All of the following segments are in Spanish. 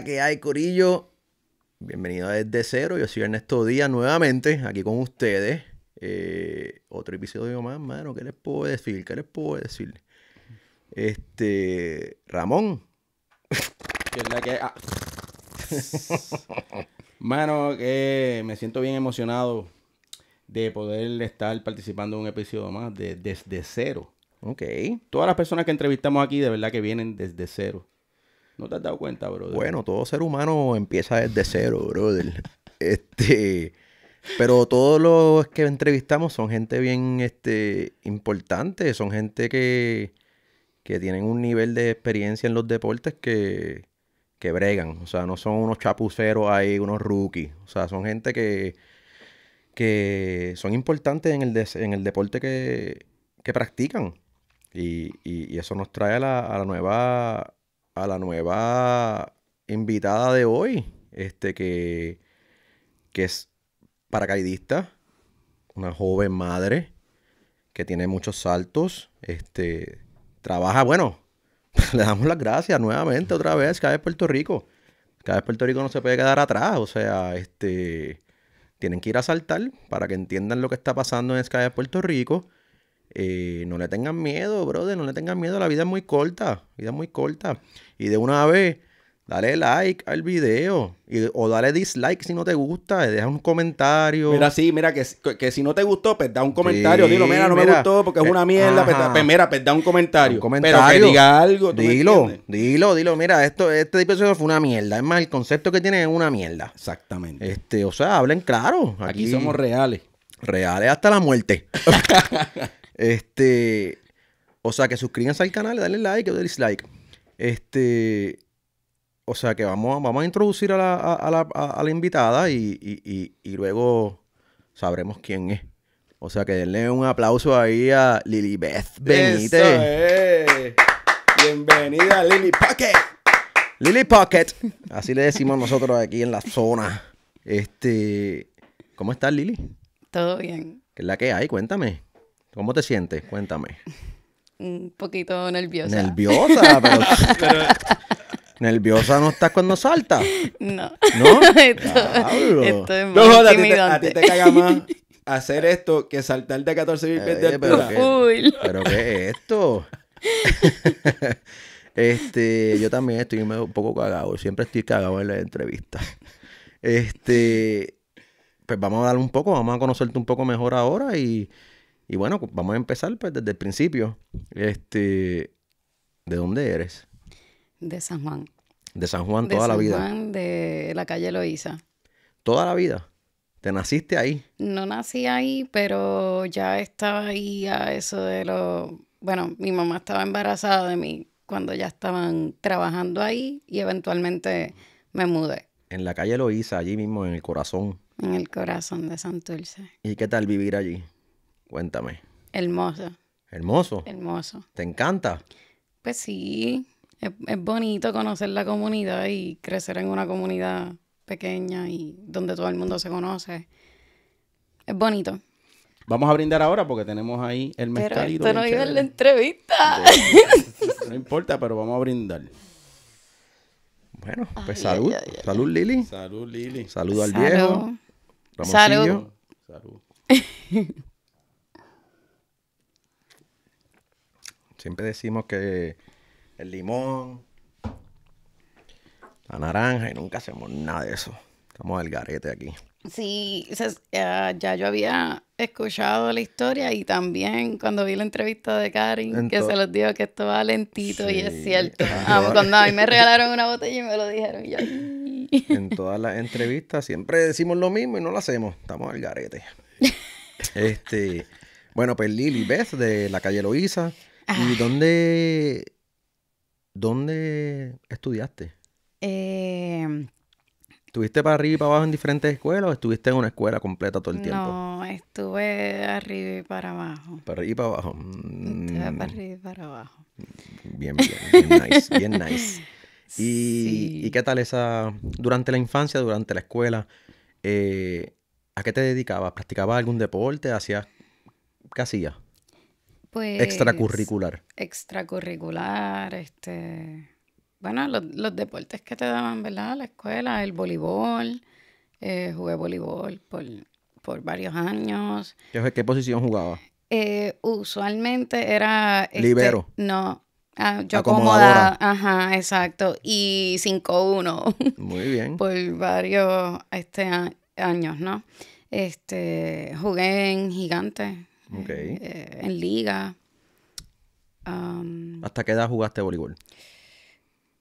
que hay, Corillo? Bienvenido Desde Cero. Yo soy Ernesto Díaz nuevamente aquí con ustedes. Eh, otro episodio más, mano. ¿Qué les puedo decir? ¿Qué les puedo decir? Este. Ramón. la que ah. Mano, que me siento bien emocionado de poder estar participando en un episodio más de Desde Cero. Ok. Todas las personas que entrevistamos aquí, de verdad que vienen desde cero. ¿No te has dado cuenta, brother? Bueno, todo ser humano empieza desde cero, brother. este. Pero todos los que entrevistamos son gente bien este, importante, son gente que, que tienen un nivel de experiencia en los deportes que, bregan. O sea, no son unos chapuceros ahí, unos rookies. O sea, son gente que, que son importantes en el, en el deporte que, practican. Y, y, eso nos trae la, a la nueva a la nueva invitada de hoy, este que, que es paracaidista, una joven madre que tiene muchos saltos, este trabaja, bueno, le damos las gracias nuevamente otra vez, cada vez Puerto Rico. Cada vez Puerto Rico no se puede quedar atrás, o sea, este tienen que ir a saltar para que entiendan lo que está pasando en Sky de Puerto Rico. Eh, no le tengan miedo, brother, no le tengan miedo, la vida es muy corta, vida es muy corta. Y de una vez, dale like al video o dale dislike si no te gusta, deja un comentario. Mira, sí, mira, que, que si no te gustó, pues da un comentario, dilo, mira, no me gustó porque es eh, una mierda, pues, pues, mira, pues da un comentario, comentario pero que diga algo. dilo, dilo, dilo, mira, esto, este episodio fue una mierda, es más, el concepto que tiene es una mierda. Exactamente. Este, o sea, hablen claro. Aquí, aquí somos reales. Reales hasta la muerte. Este. O sea, que suscríbanse al canal, denle like o dislike. Este. O sea, que vamos, a, vamos a introducir a la, invitada y, luego sabremos quién es. O sea, que denle un aplauso ahí a lily Benítez. Eso Bienvenida, Lily Pocket. Lily Pocket. Así le decimos nosotros aquí en la zona. Este. ¿Cómo estás, Lily? Todo bien. ¿Qué es la que hay? Cuéntame. ¿Cómo te sientes? Cuéntame. Un poquito nerviosa. Nerviosa, pero... ¿Nerviosa no estás cuando saltas? No. ¿No? esto, es muy no, a, ti te, caga más hacer esto que saltar de 14 mil eh, pies de Pero, qué, es esto? este, yo también estoy un poco cagado. Siempre estoy cagado en las entrevistas. Este, pues vamos a darle un poco, vamos a conocerte un poco mejor ahora y... Y bueno, vamos a empezar pues, desde el principio. Este, ¿De dónde eres? De San Juan. De San Juan toda de San la vida. Juan, de la calle Loíza. Toda la vida. ¿Te naciste ahí? No nací ahí, pero ya estaba ahí a eso de lo... Bueno, mi mamá estaba embarazada de mí cuando ya estaban trabajando ahí y eventualmente me mudé. En la calle Loíza, allí mismo, en el corazón. En el corazón de Santurce. ¿Y qué tal vivir allí? Cuéntame. Hermoso. Hermoso. Hermoso. ¿Te encanta? Pues sí, es, bonito conocer la comunidad y crecer en una comunidad pequeña y donde todo el mundo se conoce. Es bonito. Vamos a brindar ahora porque tenemos ahí el mezcalito. Pero no iba en la entrevista. no importa, pero vamos a brindar. Bueno, pues salud. salud, Lili. Salud, Lili. Salud al viejo. Salud. Salud. Siempre decimos que el limón, la naranja, y nunca hacemos nada de eso. Estamos al garete aquí. Sí, ah, ya, yo había escuchado la historia y también cuando vi la entrevista de Karin, que se los digo que esto va lentito y es cierto. Ah, cuando a mí me regalaron una botella y me lo dijeron. Yo... en todas las entrevistas siempre decimos lo mismo y no lo hacemos. Estamos al garete. este, bueno, pues Lili Beth de la calle Loíza ¿Y dónde, dónde estudiaste? Eh, ¿Estuviste para arriba y para abajo en diferentes escuelas o estuviste en una escuela completa todo el tiempo? No, estuve arriba y para abajo. Para arriba y para abajo. Estuve para mm. arriba y para abajo. Bien, bien, bien nice, bien nice. ¿Y, qué tal esa, durante la infancia, durante la escuela, eh, a qué te dedicabas? ¿Practicabas algún deporte? ¿Hacías, qué hacías? extracurricular. Extracurricular, este. Bueno, los, deportes que te daban, ¿verdad? La escuela, el voleibol. Eh, jugué voleibol por, varios años. ¿Qué, qué posición jugaba? Eh, usualmente era. Este, Libero. No. Ah, yo Ajá, exacto. Y 5-1. Muy bien. por varios este, años, ¿no? Este, jugué en Gigante eh, en liga. Um, ¿Hasta qué edad jugaste voleibol?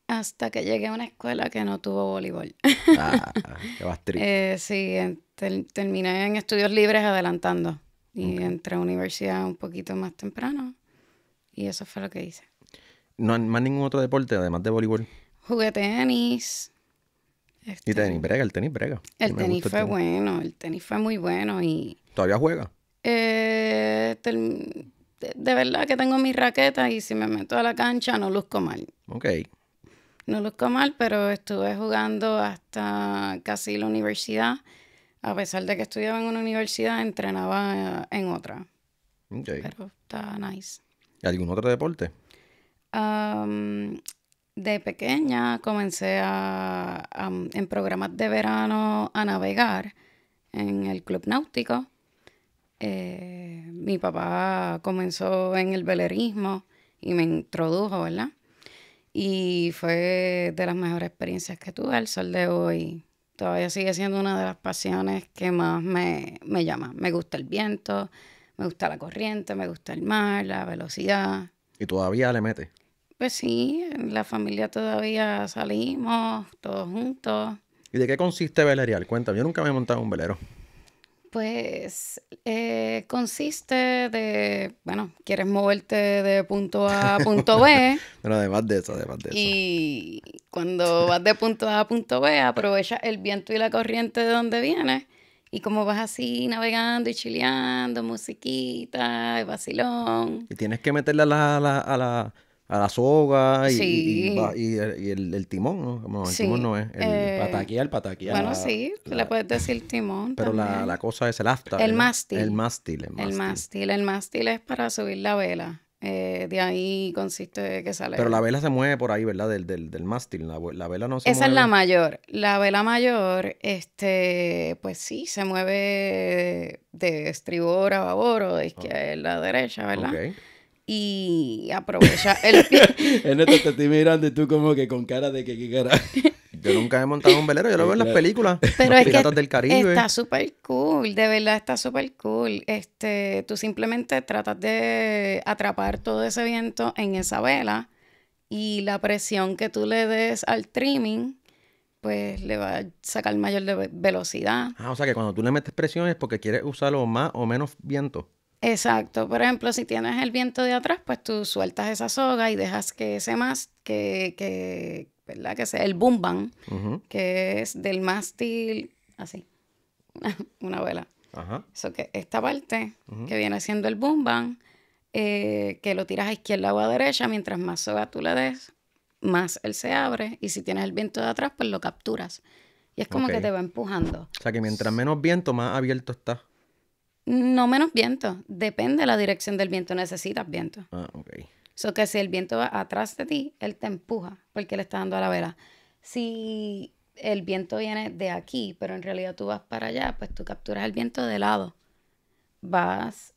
Hasta que llegué a una escuela que no tuvo voleibol. ah, qué Eh, sí, terminé en estudios libres adelantando. Y entré a universidad un poquito más temprano. Y eso fue lo que hice. ¿No más ningún otro deporte además de voleibol? Jugué tenis. Este, y tenis brega, el tenis brega. El tenis fue bueno, el tenis fue muy bueno y... ¿Todavía juega? Eh, de, verdad que tengo mis raquetas y si me meto a la cancha no luzco mal. Ok. No luzco mal, pero estuve jugando hasta casi la universidad. A pesar de que estudiaba en una universidad, entrenaba eh, en otra. Pero está nice. ¿Algún otro deporte? de pequeña comencé a, en programas de verano a navegar en el club náutico eh, mi papá comenzó en el velerismo y me introdujo, ¿verdad? Y fue de las mejores experiencias que tuve El sol de hoy. Todavía sigue siendo una de las pasiones que más me, llama. Me gusta el viento, me gusta la corriente, me gusta el mar, la velocidad. ¿Y todavía le mete? Pues sí, en la familia todavía salimos todos juntos. ¿Y de qué consiste velerial? Cuéntame, yo nunca me he montado un velero. Pues eh, consiste de, bueno, quieres moverte de punto A a punto B. Pero además de eso, además de eso. Y cuando vas de punto A a punto B, aprovechas el viento y la corriente de donde vienes. Y como vas así navegando y chileando, musiquita, y vacilón. Y tienes que meterle a la, a la a la soga y, y, el, el, timón, ¿no? el timón no es. El eh, el pataquía. Bueno, sí, le puedes decir timón. Pero la, cosa es el asta El, mástil. el mástil. El mástil. El mástil. es para subir la vela. Eh, de ahí consiste que sale. Pero la vela se mueve por ahí, ¿verdad? Del, mástil. La, vela no se mueve. Esa es la mayor. La vela mayor, este, pues sí, se mueve de estribor a babor o de izquierda a derecha, ¿verdad? y aprovecha el En esto te estoy mirando y tú como que con cara de que qué cara. Yo nunca he montado un velero, yo lo veo en las películas. Pero los piratas del Caribe. Está súper cool, de verdad está súper cool. Este, tú simplemente tratas de atrapar todo ese viento en esa vela y la presión que tú le des al trimming pues le va a sacar mayor velocidad. Ah, o sea que cuando tú le metes presión es porque quieres usarlo más o menos viento. Exacto. Por ejemplo, si tienes el viento de atrás, pues tú sueltas esa soga y dejas que ese más, que, que, ¿verdad? Que sea el boom bang, que es del mástil, así, una vela. Ajá. Eso que esta parte, que viene siendo el boom bang, eh, que lo tiras a izquierda o a derecha, mientras más soga tú le des, más él se abre. Y si tienes el viento de atrás, pues lo capturas. Y es como que te va empujando. O sea que mientras menos viento, más abierto está. No menos viento. Depende de la dirección del viento. Necesitas viento. Ah, ok. So que si el viento va atrás de ti, él te empuja porque le está dando a la vela. Si el viento viene de aquí, pero en realidad tú vas para allá, pues tú capturas el viento de lado. Vas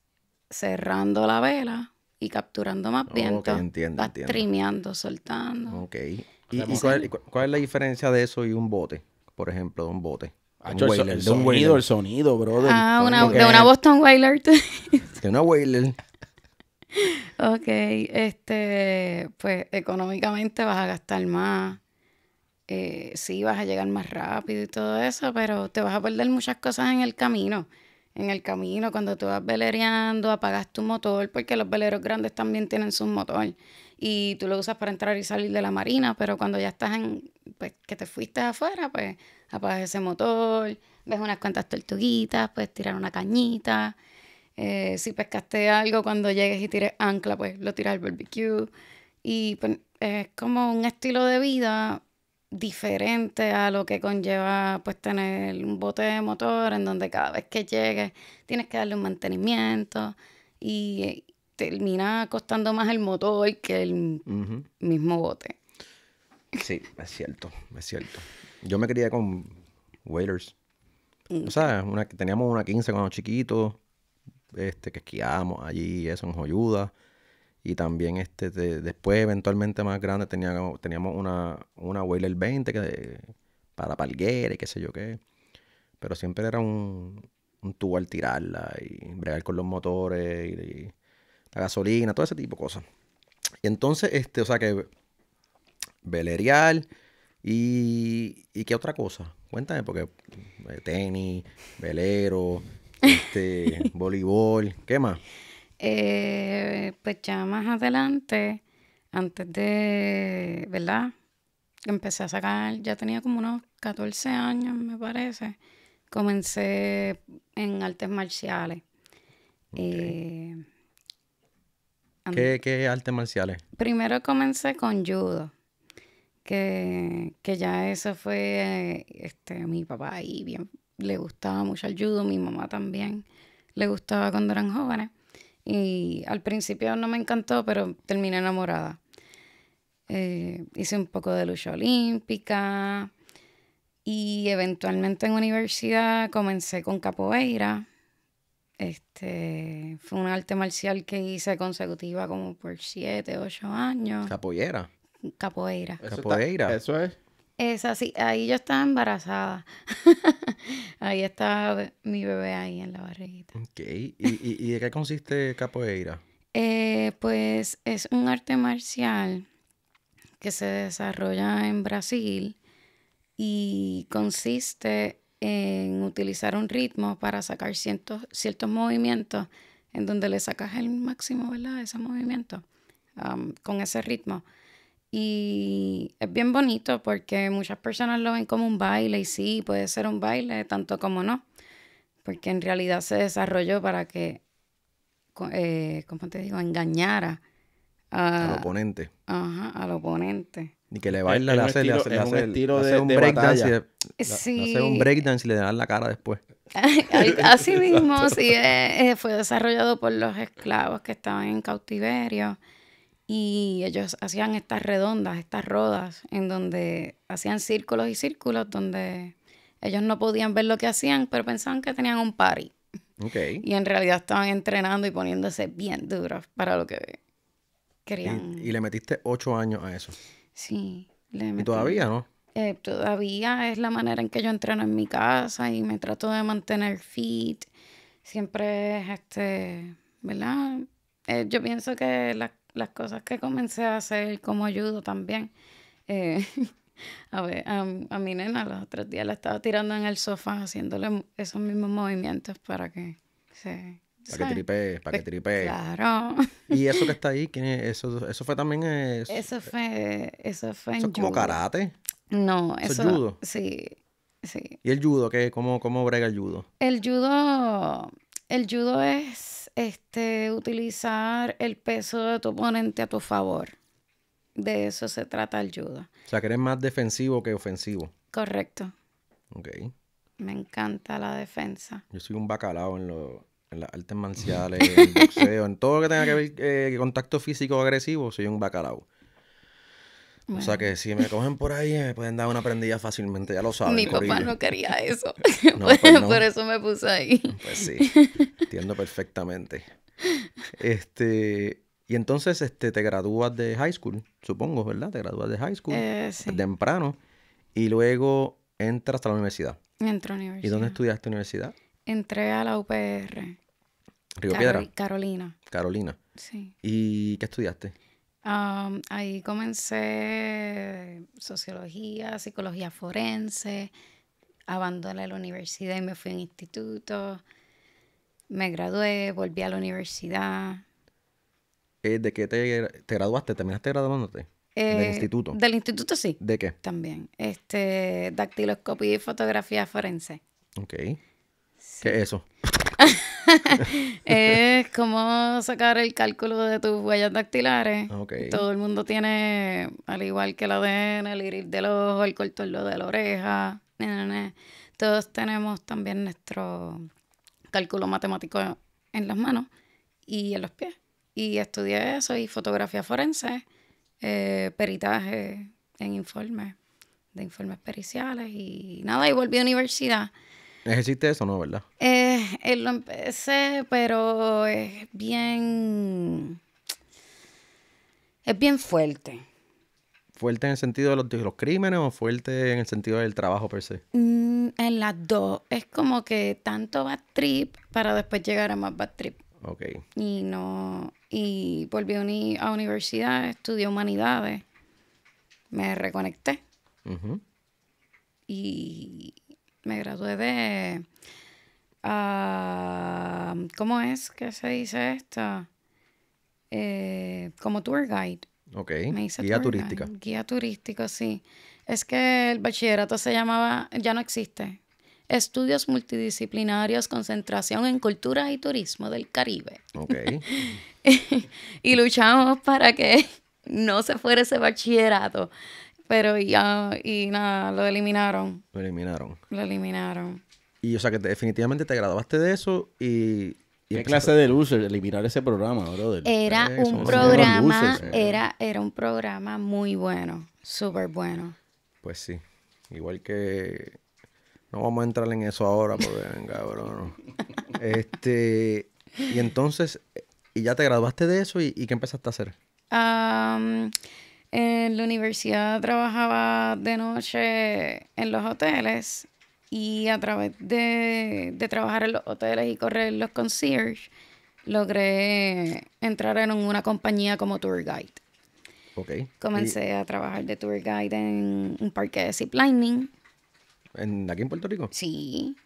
cerrando la vela y capturando más viento. Okay, entiendo, vas trimeando, soltando. Ok. ¿Y, cuál, cuál es la diferencia de eso y un bote? Por ejemplo, de un bote el, sonido, el sonido, brother. Ah, de una Boston Whaler. de una Whaler. Ok, este, pues económicamente vas a gastar más, eh, sí vas a llegar más rápido y todo eso, pero te vas a perder muchas cosas en el camino. En el camino, cuando tú vas velereando, apagas tu motor, porque los veleros grandes también tienen su motor. Y tú lo usas para entrar y salir de la marina, pero cuando ya estás en, pues, que te fuiste afuera, pues apagas ese motor, ves unas cuantas tortuguitas, puedes tirar una cañita. Eh, si pescaste algo cuando llegues y tires ancla, pues lo tiras al barbecue. Y pues, es como un estilo de vida diferente a lo que conlleva pues tener un bote de motor en donde cada vez que llegues tienes que darle un mantenimiento y eh, termina costando más el motor que el mismo bote. Sí, es cierto, es cierto. Yo me crié con Wailers. O sea, una, teníamos una 15 cuando chiquitos, este, que esquiábamos allí, eso en Joyuda. Y también este, después, eventualmente más grande, teníamos, teníamos una, una Whaler 20 que, para palguera y qué sé yo qué. Pero siempre era un, tubo al tirarla y bregar con los motores y, la gasolina, todo ese tipo de cosas. Y entonces, este, o sea que velerial ¿Y, qué otra cosa? Cuéntame, porque eh, tenis, velero, este, voleibol, ¿qué más? Eh, pues ya más adelante, antes de, ¿verdad? Empecé a sacar, ya tenía como unos 14 años, me parece. Comencé en artes marciales. Eh, ¿Qué artes marciales? Primero comencé con judo que, ya eso fue, eh, este, mi papá y bien, le gustaba mucho el judo, mi mamá también le gustaba cuando eran jóvenes. Y al principio no me encantó, pero terminé enamorada. Eh, hice un poco de lucha olímpica y eventualmente en universidad comencé con capoeira. Este, fue un arte marcial que hice consecutiva como por siete, ocho años. Capoeira. Capoeira. Eso Capoeira. eso es. Es así, ahí yo estaba embarazada. ahí está mi bebé ahí en la barriguita. Ok, ¿y, de qué consiste capoeira? eh, pues es un arte marcial que se desarrolla en Brasil y consiste en utilizar un ritmo para sacar ciertos, movimientos en donde le sacas el máximo, ¿verdad? Ese movimiento con ese ritmo. Y es bien bonito porque muchas personas lo ven como un baile y sí, puede ser un baile, tanto como no, porque en realidad se desarrolló para que, como eh, te digo?, engañara al oponente. Ajá, al oponente. Ni que le baila, le hace, un breakdance. sí. hace un breakdance y le da la cara después. Así mismo, sí, eh, eh, fue desarrollado por los esclavos que estaban en cautiverio y ellos hacían estas redondas, estas rodas, en donde hacían círculos y círculos, donde ellos no podían ver lo que hacían, pero pensaban que tenían un party. Y en realidad estaban entrenando y poniéndose bien duros para lo que querían. Y, le metiste ocho años a eso. Sí. ¿Y todavía no? Eh, todavía es la manera en que yo entreno en mi casa y me trato de mantener fit. Siempre es este, ¿verdad? Eh, yo pienso que las las cosas que comencé a hacer como judo también. Eh, a ver, a, mi nena los otros días la estaba tirando en el sofá haciéndole esos mismos movimientos para que se... Para que tripee, para que pues, tripee. Claro. ¿Y eso que está ahí? Eso, eso fue también... Eso, fue... Eso fue eso como karate. No, eso... ¿Eso es judo? Sí, sí. ¿Y el judo? cómo, ¿Cómo brega el judo? El judo el judo es este, utilizar el peso de tu oponente a tu favor. De eso se trata el judo. O sea, que eres más defensivo que ofensivo. Correcto. Ok. Me encanta la defensa. Yo soy un bacalao en, lo, en las artes marciales, en el boxeo, en todo lo que tenga que ver eh, contacto físico agresivo, soy un bacalao. O sea que si me cogen por ahí, me pueden dar una prendida fácilmente, ya lo saben. Mi papá no quería eso. Pues por eso me puse ahí. Pues sí, entiendo perfectamente. Este, y entonces este, te gradúas de high school, supongo, ¿verdad? Te gradúas de high school eh, temprano y luego entras a la universidad. Entro a la universidad. ¿Y dónde estudiaste universidad? Entré a la UPR. Río Piedra. Carolina. Carolina. Sí. ¿Y qué estudiaste? ahí comencé sociología, psicología forense, abandoné la universidad y me fui a un instituto, me gradué, volví a la universidad. Eh, ¿De qué te, te, graduaste? ¿Terminaste graduándote? del eh, instituto. Del instituto sí. ¿De qué? También. Este, dactiloscopía y fotografía forense. Ok. ¿Qué es eso? es como sacar el cálculo de tus huellas dactilares. Todo el mundo tiene, al igual que la ADN, el iris del ojo, el cortorlo de la oreja. Todos tenemos también nuestro cálculo matemático en las manos y en los pies. Y estudié eso y fotografía forense, eh, peritaje en informes, de informes periciales y nada, y volví a universidad existe eso no, verdad? Eh, eh, lo empecé, pero es bien. Es bien fuerte. ¿Fuerte en el sentido de los, crímenes o fuerte en el sentido del trabajo per se? Mm, en las dos. Es como que tanto bad trip para después llegar a más bad trip. Ok. Y no. Y volví a, a universidad, estudié humanidades. Me reconecté. Y me gradué de... Ah, ¿Cómo es que se dice esto? Eh, como tour guide. Ok, guía turística. Guía turístico, sí. Es que el bachillerato se llamaba, ya no existe, Estudios Multidisciplinarios, Concentración en Cultura y Turismo del Caribe. Ok. y luchamos para que no se fuera ese bachillerato. Pero ya, ah, y nada, lo eliminaron. Lo eliminaron. Lo eliminaron. Y o sea que definitivamente te graduaste de eso y... y ¿Qué clase de loser eliminar ese programa, brother? Era un programa, era, era un programa muy bueno, súper bueno. Pues sí, igual que... No vamos a entrar en eso ahora porque, bro. este, y entonces, eh, ¿y ya te graduaste de eso y, y qué empezaste a hacer? Um, en la universidad trabajaba de noche en los hoteles y a través de, trabajar en los hoteles y correr los concierge, logré entrar en una compañía como tour guide. Okay. Comencé a trabajar de tour guide en un parque de zip ¿En, ¿Aquí en Puerto Rico? Sí.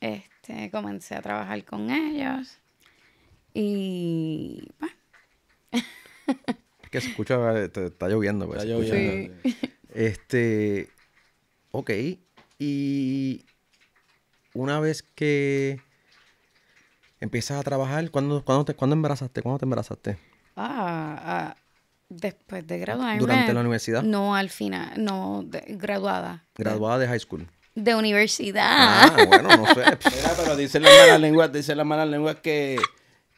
Este, comencé a trabajar con ellos y... Pues, que se escucha, eh, te, está lloviendo. Pues, está lloviendo. Este, ok, y una vez que empiezas a trabajar, ¿cuándo, te, embarazaste? ¿Cuándo te embarazaste? Ah, ah, después de graduarme. ¿Durante la universidad? No, al final, no, graduada. ¿Graduada de high school? De universidad. Ah, bueno, no sé. Espera, pero dicen las malas lenguas, dicen las malas lenguas que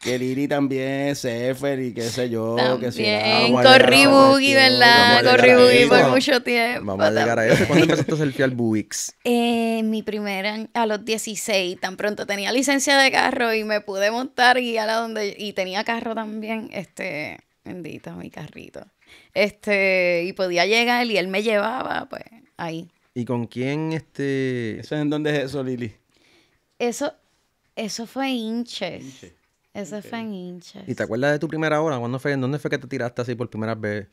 que Lili también Sefer y qué sé yo, también, que yo. También. corrí Boogie, ¿verdad? Corri Boogie por mucho tiempo. Vamos a llegar a eso. ¿Cuándo empezaste a fiel Buix? Eh, mi primera, a los 16, tan pronto tenía licencia de carro y me pude montar y a donde, y tenía carro también, este, bendito, mi carrito. Este, y podía llegar y él me llevaba, pues, ahí. ¿Y con quién, este...? ¿Eso es en dónde es eso, Lili? Eso, eso fue Inches. Inches. Ese fue en ¿Y te acuerdas de tu primera hora? ¿Cuándo fue, dónde fue que te tiraste así por primera vez?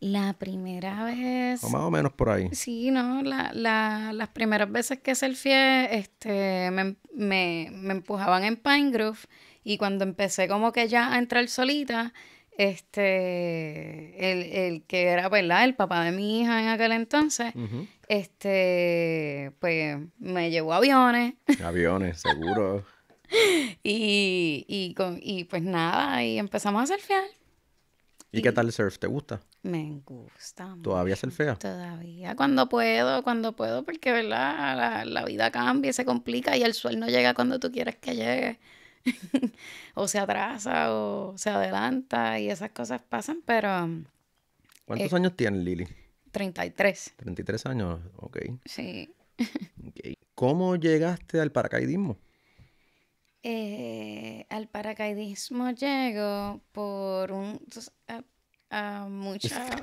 La primera vez. O más o menos por ahí. Sí, no, las primeras veces que surfé, este, me, empujaban en Pine Grove y cuando empecé como que ya a entrar solita, este, el, que era, El papá de mi hija en aquel entonces, este, pues me llevó aviones. Aviones, seguro. y, con, pues nada, y empezamos a surfear. ¿Y, qué tal el surf? ¿Te gusta? Me gusta. ¿Todavía surfea? Todavía, cuando puedo, cuando puedo, porque ¿verdad? La, vida cambia y se complica y el sol no llega cuando tú quieres que llegue. o se atrasa o se adelanta y esas cosas pasan, pero... Mm, ¿Cuántos eh, años tienes, Lili? 33. 33 años, ok. Sí. ¿Cómo llegaste al paracaidismo? eh, al paracaidismo llego por un... a, mucha...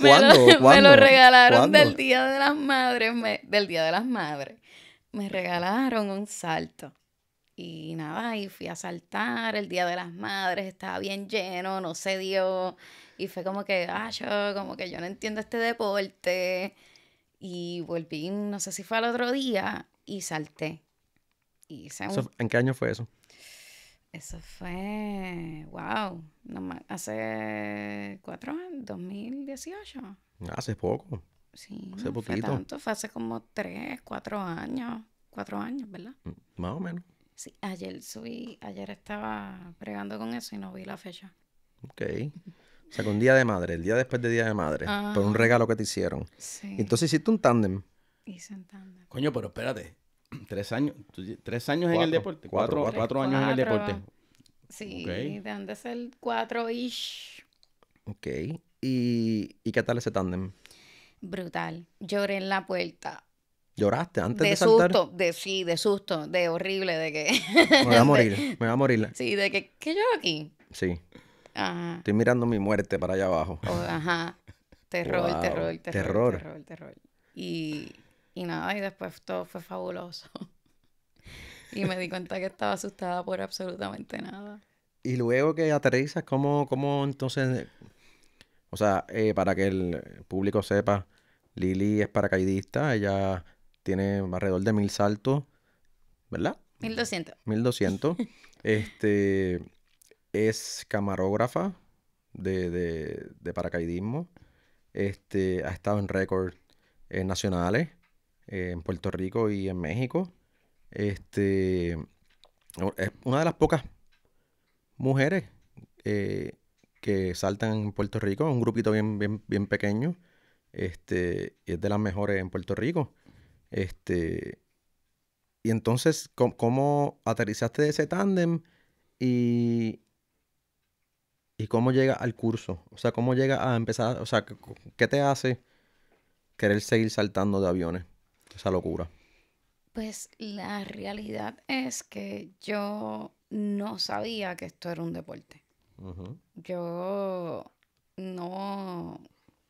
me, lo, regalaron del Día de las Madres, del Día de las Madres. Me regalaron un salto. Y nada, y fui a saltar el Día de las Madres, estaba bien lleno, no se dio. Y fue como que, ah, yo, como que yo no entiendo este deporte. Y volví, no sé si fue al otro día, y salté. Y ¿En qué año fue eso? Eso fue, wow, hace cuatro años, 2018. Hace poco. Sí, hace poquito. Fue, hace como tres, cuatro años, cuatro años, ¿verdad? Mm, más o menos. Sí, ayer subí, ayer estaba pregando con eso y no vi la fecha. Ok. O sea, que un día de madre, el día después de día de madre, por un ah. regalo que te hicieron. Sí. entonces hiciste un tándem. Hice un tándem. Coño, pero espérate. Tres años, tres años en el deporte. Cuatro, cuatro, años en el deporte. Sí, de antes el cuatro y. Ok. ¿Y, ¿Y qué tal ese tándem? Brutal. Lloré en la puerta. ¿Lloraste antes de, de susto, de sí, de susto, de horrible, de que... me va a morir, me va a morir. Sí, de que, ¿qué yo aquí? Sí. Estoy mirando mi muerte para allá abajo. ajá. Terror, terror, terror, terror, terror, Y, y nada, y después todo fue fabuloso. y me di cuenta que estaba asustada por absolutamente nada. Y luego que aterrizas, ¿cómo, cómo entonces? O sea, eh, para que el público sepa, Lili es paracaidista, ella tiene alrededor de mil saltos, ¿verdad? 1200. 1200. este, es camarógrafa de, paracaidismo. Este, ha estado en récords nacionales eh, en Puerto Rico y en México. Este, es una de las pocas mujeres eh, que saltan en Puerto Rico, un grupito bien, bien, pequeño. Este, es de las mejores en Puerto Rico. Este, y entonces, ¿cómo, cómo aterrizaste de ese tándem? Y, ¿Y cómo llega al curso? O sea, ¿cómo llega a empezar? O sea, ¿qué te hace querer seguir saltando de aviones? Esa locura. Pues la realidad es que yo no sabía que esto era un deporte. Yo no,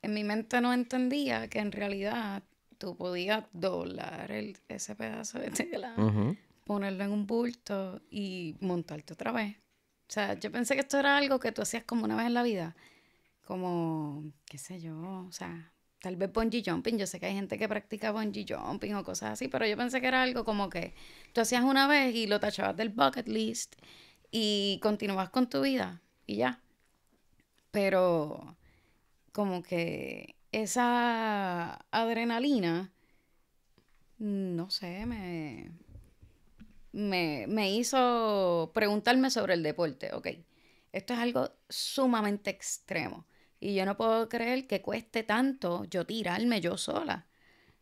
en mi mente no entendía que en realidad tú podías doblar ese pedazo de tela, ponerlo en un bulto y montarte otra vez. O sea, yo pensé que esto era algo que tú hacías como una vez en la vida. Como, qué sé yo, o sea, tal vez bungee jumping. Yo sé que hay gente que practica bungee jumping o cosas así, pero yo pensé que era algo como que tú hacías una vez y lo tachabas del bucket list y continuabas con tu vida y ya. Pero como que esa adrenalina, no sé, me, me, hizo preguntarme sobre el deporte. Ok, esto es algo sumamente extremo. Y yo no puedo creer que cueste tanto yo tirarme yo sola.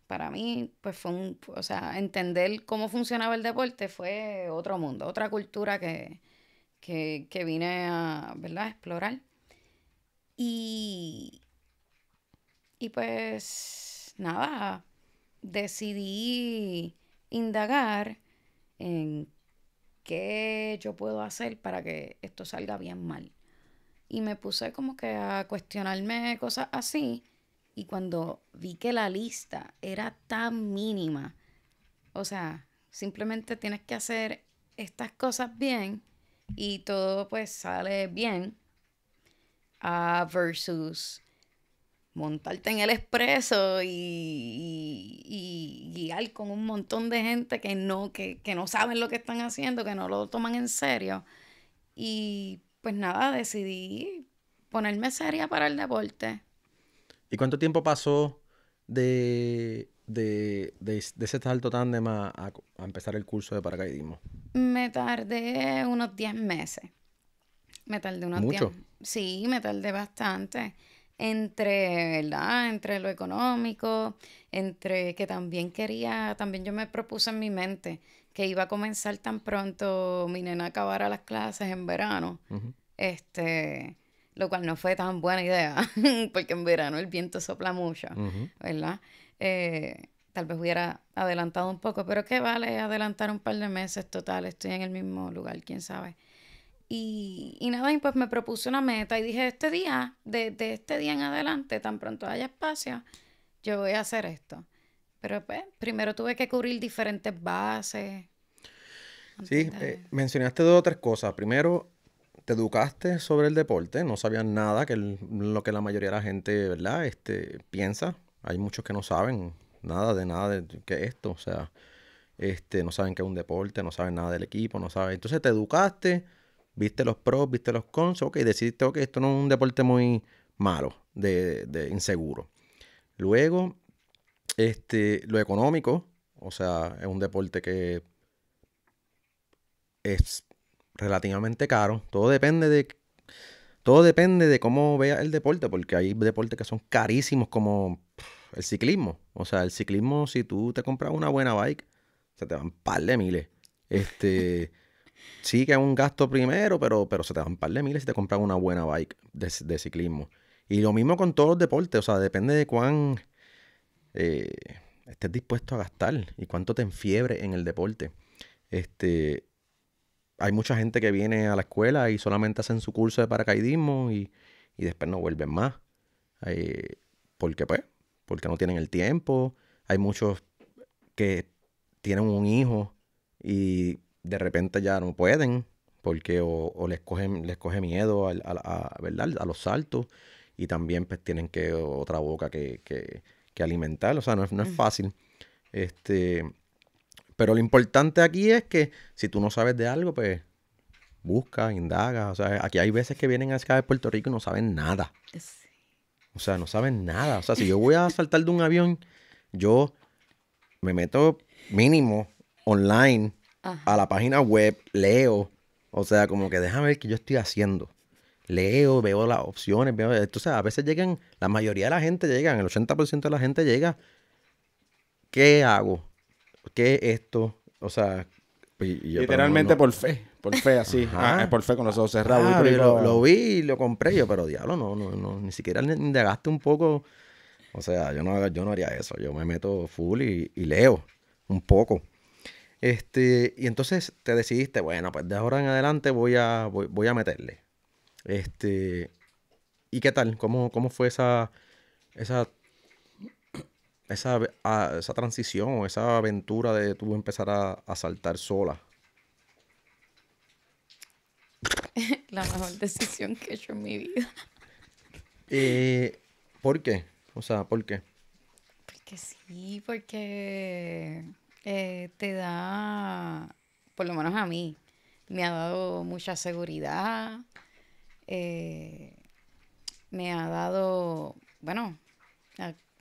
Para mí, pues fue un, o sea, entender cómo funcionaba el deporte fue otro mundo, otra cultura que, que vine a, ¿verdad? A explorar. Y, y pues nada, decidí indagar en qué yo puedo hacer para que esto salga bien mal. Y me puse como que a cuestionarme cosas así. Y cuando vi que la lista era tan mínima, o sea, simplemente tienes que hacer estas cosas bien y todo pues sale bien. a versus montarte en el expreso y, y, guiar con un montón de gente que no, que, no saben lo que están haciendo, que no lo toman en serio. Y pues nada, decidí ponerme seria para el deporte. ¿Y cuánto tiempo pasó de, de, ese salto tándem a, empezar el curso de paracaidismo? Me tardé unos 10 meses. Me tardé unos 10. Sí, me tardé bastante entre, ¿verdad? Entre lo económico, entre que también quería, también yo me propuse en mi mente que iba a comenzar tan pronto mi nena acabara las clases en verano. Este, lo cual no fue tan buena idea, porque en verano el viento sopla mucho, ¿verdad? Eh, tal vez hubiera adelantado un poco, pero qué vale adelantar un par de meses total, estoy en el mismo lugar, quién sabe. Y, y nada, y pues me propuse una meta y dije, este día, de este día en adelante, tan pronto haya espacio, yo voy a hacer esto. Pero pues, primero tuve que cubrir diferentes bases. Sí, eh, mencionaste dos o tres cosas. Primero, te educaste sobre el deporte, no sabías nada que lo que la mayoría de la gente, ¿verdad? Este, piensa. Hay muchos que no saben nada de nada de que esto, o sea, este, no saben qué es un deporte, no saben nada del equipo, no saben. Entonces te educaste viste los pros, viste los cons, ok, decidiste, que esto no es un deporte muy malo, de, inseguro. Luego, este, lo económico, o sea, es un deporte que es relativamente caro. Todo depende de todo depende de cómo vea el deporte, porque hay deportes que son carísimos como el ciclismo. O sea, el ciclismo, si tú te compras una buena bike, se te van par de miles. Este, sí que es un gasto primero, pero, pero se te dan un par de miles si te compras una buena bike de, ciclismo. Y lo mismo con todos los deportes, o sea, depende de cuán eh, estés dispuesto a gastar y cuánto te enfiebre en el deporte. Este, hay mucha gente que viene a la escuela y solamente hacen su curso de paracaidismo y, después no vuelven más. Eh, ¿Por qué pues? Porque no tienen el tiempo. Hay muchos que tienen un hijo y de repente ya no pueden, porque o, les, cogen les coge miedo a, a, ¿verdad? a los saltos y también pues tienen que otra boca que, que, alimentar, o sea, no es, no es fácil. Este, pero lo importante aquí es que si tú no sabes de algo, pues busca, indaga. O sea, aquí hay veces que vienen a escalar Puerto Rico y no saben nada. Eh, o sea, no saben nada. O sea, si yo voy a saltar de un avión, yo me meto mínimo online a la página web, leo. O sea, como que déjame ver qué yo estoy haciendo. Leo, veo las opciones, veo... Entonces, a veces llegan, la mayoría de la gente llega, el 80% de la gente llega. ¿Qué hago? ¿Qué esto? O sea... Pues, Literalmente por fe, por fe así, ah, por fe con los ojos cerrados. Ah, lo, vi y lo compré yo, pero diablo, no, no, ni siquiera indagaste un poco. O sea, yo no, yo no haría eso, yo me meto full y, y leo un poco. Este, y entonces te decidiste, bueno, pues de ahora en adelante voy a, voy, a meterle. Este, ¿Y qué tal? ¿Cómo, cómo fue esa, esa, esa, ah, transición o esa aventura de tú empezar a, saltar sola? La mejor decisión que he hecho en mi vida. Eh, ¿Por qué? O sea, ¿por qué? Porque sí, porque eh, te da, por lo menos a mí, me ha dado mucha seguridad, eh, me ha dado, bueno,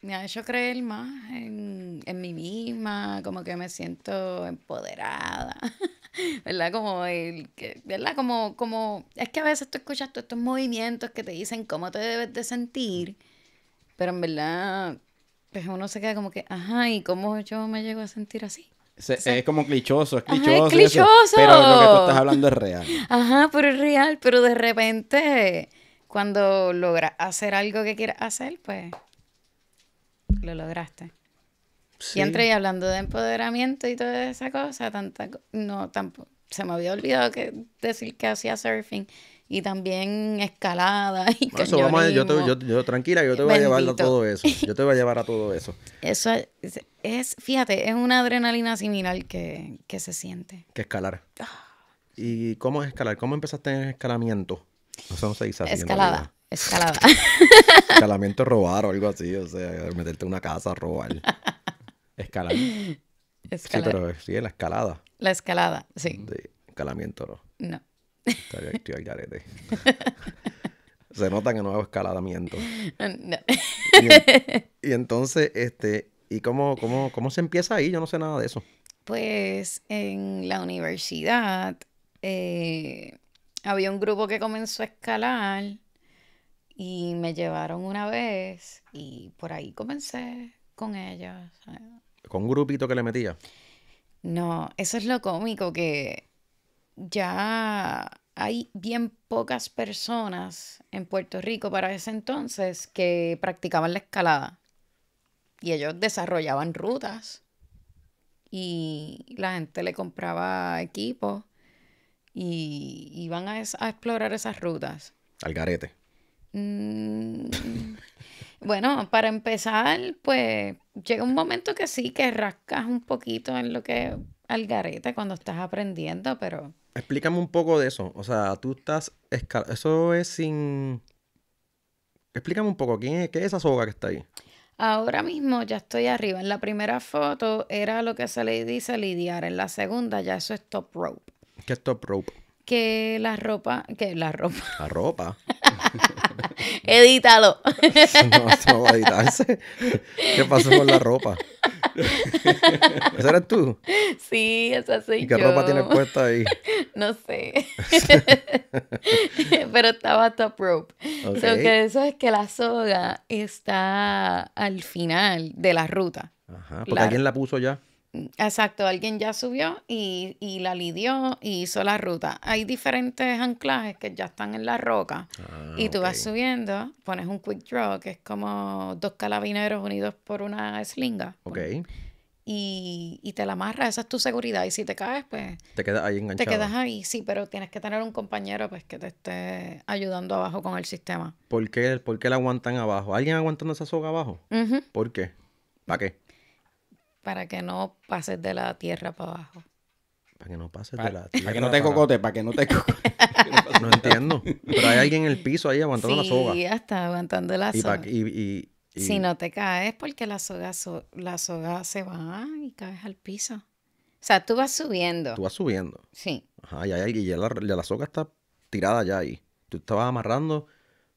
me ha hecho creer más en, mí misma, como que me siento empoderada, ¿verdad? Como el, ¿verdad? Como, como, es que a veces tú escuchas todos estos movimientos que te dicen cómo te debes de sentir, pero en verdad pues uno se queda como que, ajá, ¿y cómo yo me llego a sentir así? es como clichoso, es clichoso. es clichoso. pero lo que tú estás hablando es real. Ajá, pero es real, pero de repente cuando logra hacer algo que quieras hacer, pues lo lograste. Y entre y hablando de empoderamiento y toda esa cosa, tanta no tampoco se me había olvidado que decir que hacía surfing y también escalada y yo, tranquila, yo te voy a llevar a todo eso. Yo te voy a llevar a todo eso. Eso es, es fíjate, es una adrenalina similar que, que se siente. Que escalar. Ah. ¿Y cómo es escalar? ¿Cómo empezaste en escalamiento? Escalada. escalada. Escalamiento robar o algo así, o sea, meterte en una casa a robar. Escalar. Sí, pero sí, la escalada. La escalada, sí. escalamiento no. No. Estoy, al Se nota que no hago escaladamiento Y, entonces, este, ¿y cómo, cómo, se empieza ahí? Yo no sé nada de eso. Pues en la universidad eh, había un grupo que comenzó a escalar y me llevaron una vez y por ahí comencé con ellos. ¿Con un grupito que le metía? No, eso es lo cómico que ya hay bien pocas personas en Puerto Rico para ese entonces que practicaban la escalada. Y ellos desarrollaban rutas y la gente le compraba equipo y iban a, explorar esas rutas. Al garete. Mm, bueno, para empezar, pues llega un momento que sí, que rascas un poquito en lo que al garete cuando estás aprendiendo, pero Explícame un poco de eso. O sea, tú estás. Eso es sin. Explícame un poco, ¿quién es, ¿qué es esa soga que está ahí? Ahora mismo ya estoy arriba. En la primera foto era lo que se le dice lidiar. En la segunda ya eso es top rope. ¿Qué es top rope? Que la ropa. Que la ropa. La ropa. Edítalo. editarse. ¿Qué pasó con la ropa? ¿Esa eres tú? Sí, esa soy ¿Y qué ropa tienes puesta ahí? No sé. Pero estaba top rope. Lo que eso es que la soga está al final de la ruta. Ajá, porque alguien la puso ya. Exacto, alguien ya subió y, la lidió y hizo la ruta. Hay diferentes anclajes que ya están en la roca ah, y tú vas subiendo, pones un quick draw, que es como dos calabineros unidos por una slinga pues, Ok. y, te la amarras, esa es tu seguridad. Y si te caes, pues... Te quedas ahí enganchado. Te quedas ahí, sí, pero tienes que tener un compañero pues que te esté ayudando abajo con el sistema. ¿Por qué, por qué la aguantan abajo? ¿Alguien aguantando esa soga abajo? ¿Por qué? ¿Para qué? Para que no pases de la tierra para abajo. Para que no pases de la tierra. Para que no te cocote, para que no te cocote. no entiendo. Pero hay alguien en el piso ahí aguantando la soga. Sí, está aguantando la soga. Si no te caes, porque la soga, la soga se va y caes al piso. O sea, tú vas subiendo. Tú vas subiendo. Sí. Ajá, y, hay, ya, la, ya la soga está tirada ya ahí. Tú te vas amarrando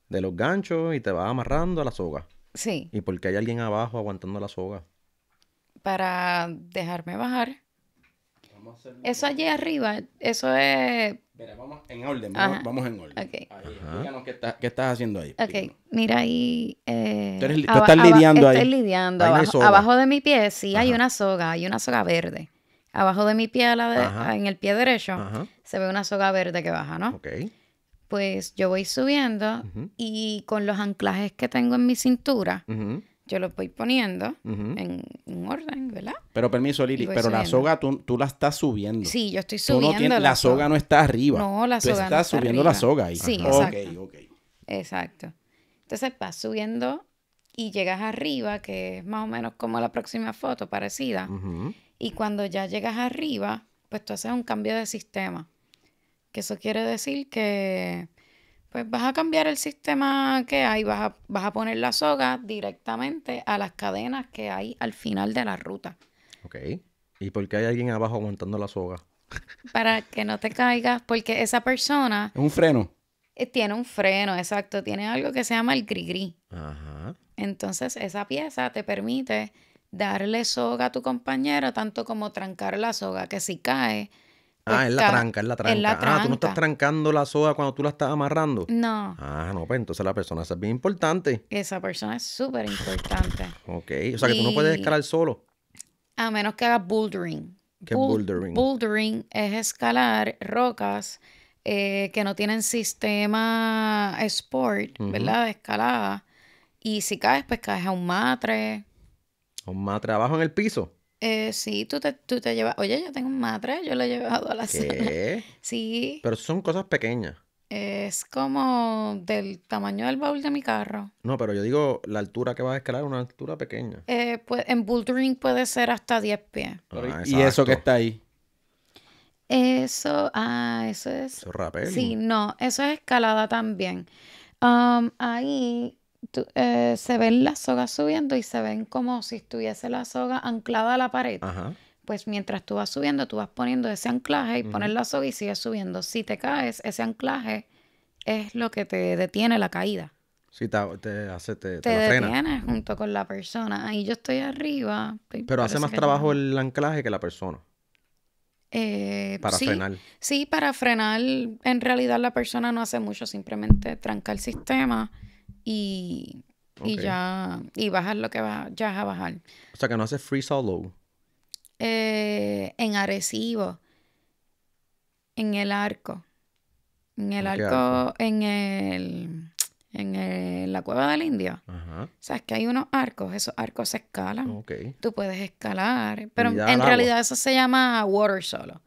de los ganchos y te vas amarrando a la soga. Sí. ¿Y porque hay alguien abajo aguantando la soga? para dejarme bajar. eso allí arriba, eso es... Mira, vamos en orden, vamos, en orden. qué, estás haciendo ahí. Ok, mira ahí... estás lidiando ahí. lidiando. abajo, de mi pie sí hay una soga, hay una soga verde. Abajo de mi pie, la en el pie derecho, se ve una soga verde que baja, ¿no? Ok pues yo voy subiendo y con los anclajes que tengo en mi cintura, yo lo voy poniendo en un orden, ¿verdad? Pero permiso, Lili, pero la soga tú, la estás subiendo. Sí, yo estoy subiendo. la, soga, no está arriba. No, la soga. Tú estás subiendo la soga ahí. Sí, exacto. Ok, ok. Exacto. Entonces vas subiendo y llegas arriba, que es más o menos como la próxima foto, parecida. Y cuando ya llegas arriba, pues tú haces un cambio de sistema. Que eso quiere decir que pues vas a cambiar el sistema que hay, vas a, poner la soga directamente a las cadenas que hay al final de la ruta. Ok. ¿Y por qué hay alguien abajo aguantando la soga? Para que no te caigas, porque esa persona... Es un freno. Eh, tiene un freno, exacto. Tiene algo que se llama el gris Ajá. Entonces, esa pieza te permite darle soga a tu compañero tanto como trancar la soga, que si cae, Ah, es la tranca, es la tranca. Ah, tú no estás trancando la soga cuando tú la estás amarrando. No. Ah, no, pues entonces la persona es bien importante. Esa persona es súper importante. ok, o sea que tú no puedes escalar solo. A menos que hagas bouldering. ¿Qué es bouldering? Bouldering es escalar rocas eh, que no tienen sistema sport, ¿verdad? De escalada. Y si caes, pues caes a un matre. ¿A un matre abajo en el piso? Eh, sí, tú te, llevas. Oye, yo tengo un yo lo he llevado a la ¿Qué? Sí. Pero son cosas pequeñas. Es como del tamaño del baúl de mi carro. No, pero yo digo la altura que vas a escalar, es una altura pequeña. Eh, pues, en bouldering puede ser hasta 10 pies. Ah, ¿Y eso que está ahí? Eso, ah, eso es. Eso es Sí, no, eso es escalada también. Um, ahí eh, se ven las sogas subiendo y se ven como si estuviese la soga anclada a la pared. Pues mientras tú vas subiendo, tú vas poniendo ese anclaje y pones la soga y sigues subiendo. Si te caes, ese anclaje es lo que te detiene la caída. Sí, te, hace, te, te, detiene junto con la persona. Ahí yo estoy arriba. Pero hace más trabajo el anclaje que la persona. Eh, para frenar. Sí, para frenar. En realidad la persona no hace mucho, simplemente tranca el sistema y, y ya, y bajar lo que va, ya a bajar. O sea, que no haces free solo. Eh, en Arecibo, en el arco. En el arco, en el en el, la cueva del indio. Ajá. Sabes que hay unos arcos, esos arcos se escalan. Okay. Tú puedes escalar, pero en realidad eso se llama water solo.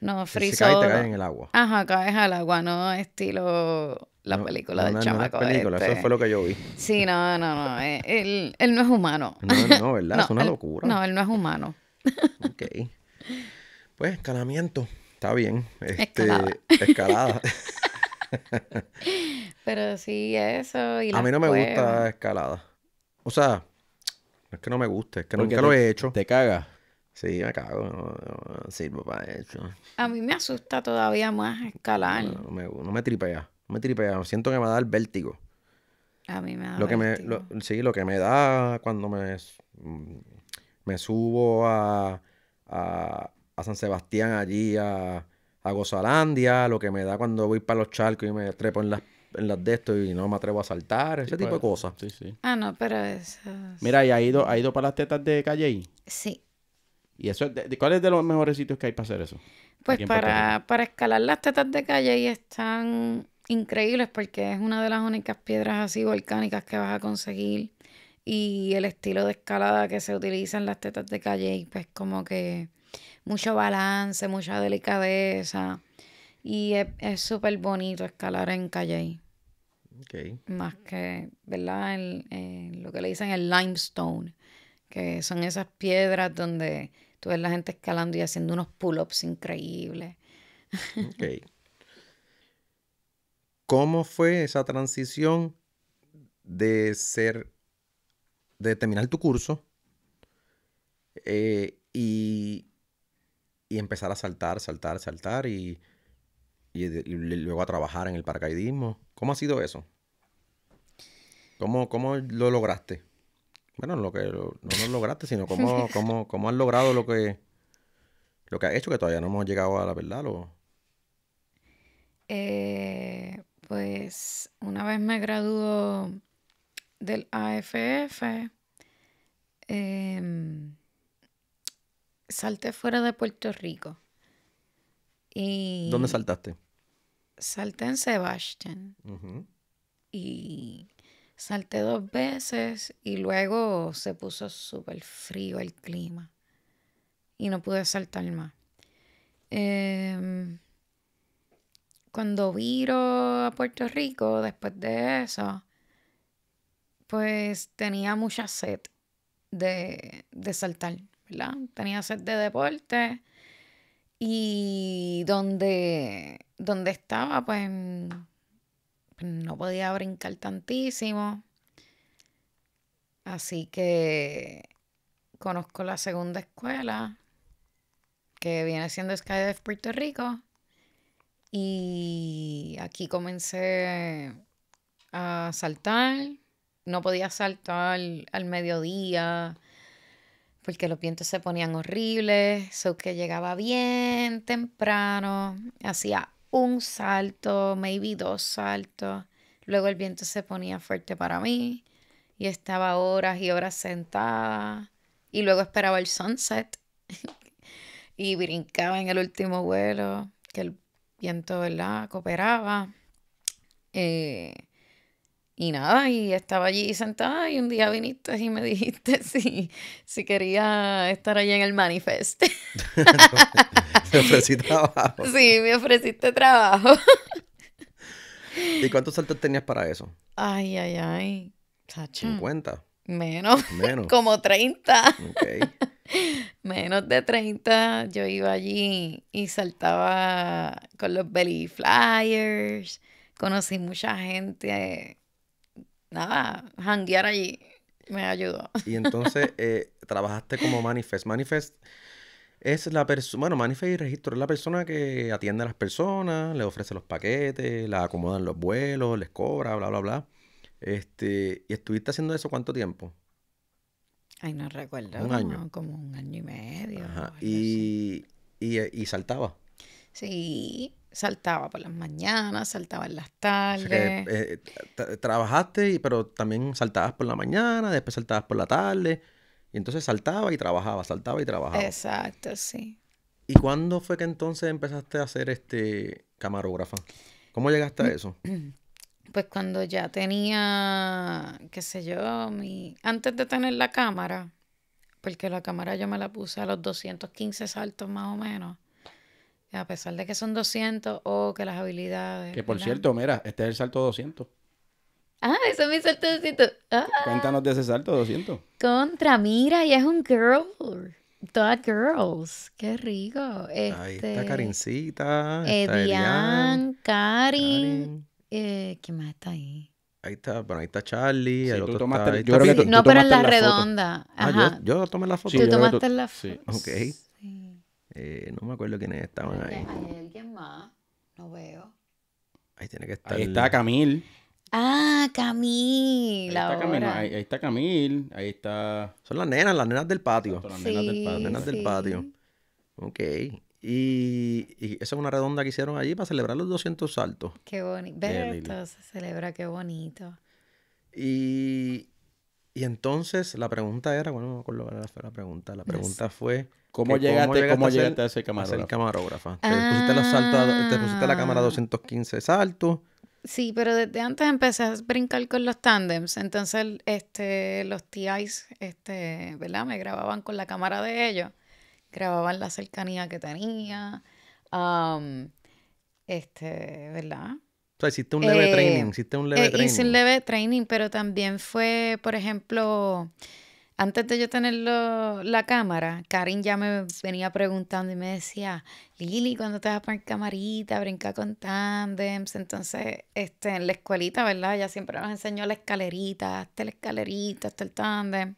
No free solo. Caes, te en el agua. Ajá, caes al agua, no estilo la película del no, chamaco. No película, eso este. fue lo que yo vi. Sí, no, no, no. Eh, él, él no es humano. No, no, ¿verdad? es una locura. No, él no es humano. ok. Pues escalamiento, está bien. Este, escalada. Pero sí, eso. a mí no me gusta escalada. O sea, es que no me guste, es que nunca lo he hecho. ¿Te cagas? Sí, me cago, no, sirvo para eso. A mí me asusta todavía más escalar. No, me, no me tripea, no me tripea, siento que me da el vértigo. A mí me da lo que me, Sí, lo que me da cuando me, mm, me subo a, a San Sebastián allí, a, Hago Gozalandia, lo que me da cuando voy para los charcos y me trepo en las en de esto y no me atrevo a saltar, ese tipo de pues, cosas. Ah, no, pero eso... Mira, ¿y ha ido, ha ido para las tetas de Calle? Sí. ¿Y eso cuál es de los mejores sitios que hay para hacer eso? Pues para, escalar las tetas de Calle están increíbles porque es una de las únicas piedras así volcánicas que vas a conseguir y el estilo de escalada que se utiliza en las tetas de Calle, pues como que mucho balance, mucha delicadeza. Y es súper bonito escalar en Calle. Okay. Más que, ¿verdad? El, lo que le dicen el limestone, que son esas piedras donde tú ves la gente escalando y haciendo unos pull-ups increíbles. Ok. ¿Cómo fue esa transición de ser, de terminar tu curso eh, y y empezar a saltar, saltar, saltar y, luego a trabajar en el paracaidismo. ¿Cómo ha sido eso? ¿Cómo, cómo lo lograste? Bueno, lo que no lo lograste, sino cómo, cómo, cómo has logrado lo que, lo que has hecho, que todavía no hemos llegado a la verdad. Eh, pues una vez me graduó del AFF, salté fuera de Puerto Rico. Y ¿Dónde saltaste? Salté en Sebastián. Y salté dos veces y luego se puso súper frío el clima. Y no pude saltar más. Em, cuando viro a Puerto Rico, después de eso, pues tenía mucha sed de, de saltar. Tenía sed de deporte y donde, donde estaba, pues, pues no podía brincar tantísimo. Así que conozco la segunda escuela, que viene siendo de Puerto Rico. Y aquí comencé a saltar. No podía saltar al mediodía porque los vientos se ponían horribles, so que llegaba bien temprano, hacía un salto, maybe dos saltos, luego el viento se ponía fuerte para mí y estaba horas y horas sentada y luego esperaba el sunset y brincaba en el último vuelo que el viento, ¿verdad?, cooperaba. Eh, y nada, y estaba allí sentada y un día viniste y me dijiste si, si quería estar allí en el manifest. me ofrecí trabajo. Sí, me ofreciste trabajo. ¿Y cuántos saltos tenías para eso? Ay, ay, ay. 50. Menos. Menos. Como 30. Menos de 30. Yo iba allí y saltaba con los belly flyers. Conocí mucha gente nada, hanguear allí me ayudó. Y entonces eh, trabajaste como Manifest. Manifest es la persona, bueno, Manifest y Registro es la persona que atiende a las personas, le ofrece los paquetes, la acomodan los vuelos, les cobra, bla, bla, bla. Este, ¿y estuviste haciendo eso cuánto tiempo? Ay, no recuerdo. Un como, año. Como un año y medio. Ajá. Y, y, eh, y saltaba. Sí. Saltaba por las mañanas, saltaba en las tardes. Eh, eh, trabajaste y, trabajaste, pero también saltabas por la mañana, después saltabas por la tarde. Y entonces saltaba y trabajaba, saltaba y trabajaba. Exacto, sí. ¿Y cuándo fue que entonces empezaste a ser este camarógrafa? ¿Cómo llegaste a eso? Pues cuando ya tenía, qué sé yo, mi... antes de tener la cámara, porque la cámara yo me la puse a los 215 saltos más o menos. A pesar de que son 200 o oh, que las habilidades. Que por cierto, mira, este es el salto 200. Ah, ese es mi salto 200. Ah. Cuéntanos de ese salto 200. Contra, mira, y es un girl. Todas girls. Qué rico. Ahí está este, Karincita. Edian, eh, Karin. Eh, ¿Quién más está ahí? Ahí está, bueno, ahí está Charlie. Sí, tú tomaste, no, pero en la, redonda. Ah, Ajá. Ah, yo, tomé la foto. tú tomaste la foto. Sí. Ok. Eh, no me acuerdo quiénes estaban ahí. Hay alguien más. No veo. Ahí tiene que estar. Ahí está Camil. Ah, Camil. Ahí, Está Camil ahí, está Camil. Ahí está. Son las nenas, las nenas del patio. Son las sí, nenas del patio. Las nenas del patio. Ok. Y, y, esa es una redonda que hicieron allí para celebrar los 200 saltos. Qué bonito. esto se celebra, qué bonito. Y, y entonces la pregunta era, bueno, no me acuerdo cuál fue la pregunta. La pregunta fue ¿Cómo llegaste, cómo llegaste, a, ser, camarógrafo. Ah. Te, pusiste la cámara 215 saltos. Sí, pero desde antes empecé a brincar con los tandems. Entonces, este, los TIs, este, ¿verdad? Me grababan con la cámara de ellos. Grababan la cercanía que tenía. este, ¿verdad? O sea, hiciste un leve eh, training, hiciste eh, training. un leve training, pero también fue, por ejemplo, antes de yo tener la cámara, Karin ya me venía preguntando y me decía, Lili, ¿cuándo te vas a poner camarita, brincar con tandems? Entonces, este, en la escuelita, ¿verdad? Ya siempre nos enseñó la escalerita, hasta la escalerita, hasta el tándem.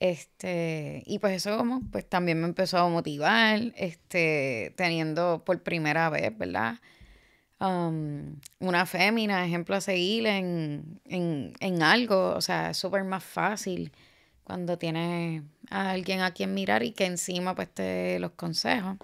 Este, y pues eso como, pues también me empezó a motivar, este, teniendo por primera vez, ¿verdad? Um, una fémina, ejemplo a seguir en, en algo, o sea, es súper más fácil cuando tienes a alguien a quien mirar y que encima pues te los consejos.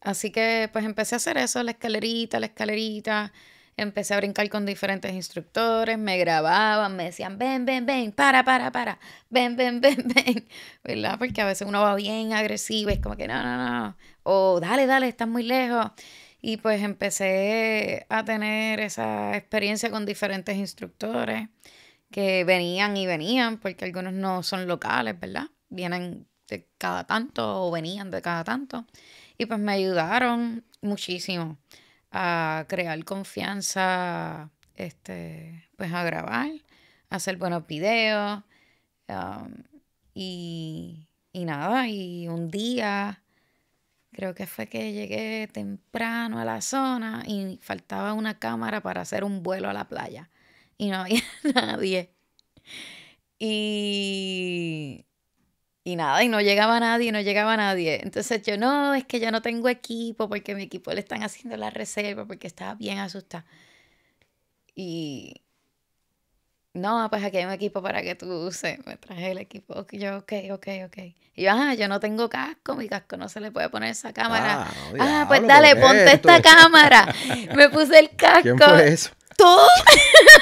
Así que pues empecé a hacer eso, la escalerita, la escalerita. Empecé a brincar con diferentes instructores, me grababan, me decían, ven, ven, ven, para, para, para, ven, ven, ven, ven, ¿verdad? Porque a veces uno va bien agresivo, es como que no, no, no, o dale, dale, estás muy lejos. Y pues empecé a tener esa experiencia con diferentes instructores que venían y venían, porque algunos no son locales, ¿verdad? Vienen de cada tanto o venían de cada tanto. Y pues me ayudaron muchísimo a crear confianza, este, pues a grabar, a hacer buenos videos. Um, y, y nada, y un día creo que fue que llegué temprano a la zona y faltaba una cámara para hacer un vuelo a la playa y no había nadie. Y, y nada, y no llegaba nadie, no llegaba nadie. Entonces yo, no, es que yo no tengo equipo porque mi equipo le están haciendo la reserva porque estaba bien asustada. Y no, pues aquí hay un equipo para que tú uses. Me traje el equipo. Yo, ok, ok, ok. Y yo, ajá, ah, yo no tengo casco, mi casco no se le puede poner esa cámara. Ah, ah pues dale, ponte esta cámara. Me puse el casco. ¿Quién fue eso? Tú.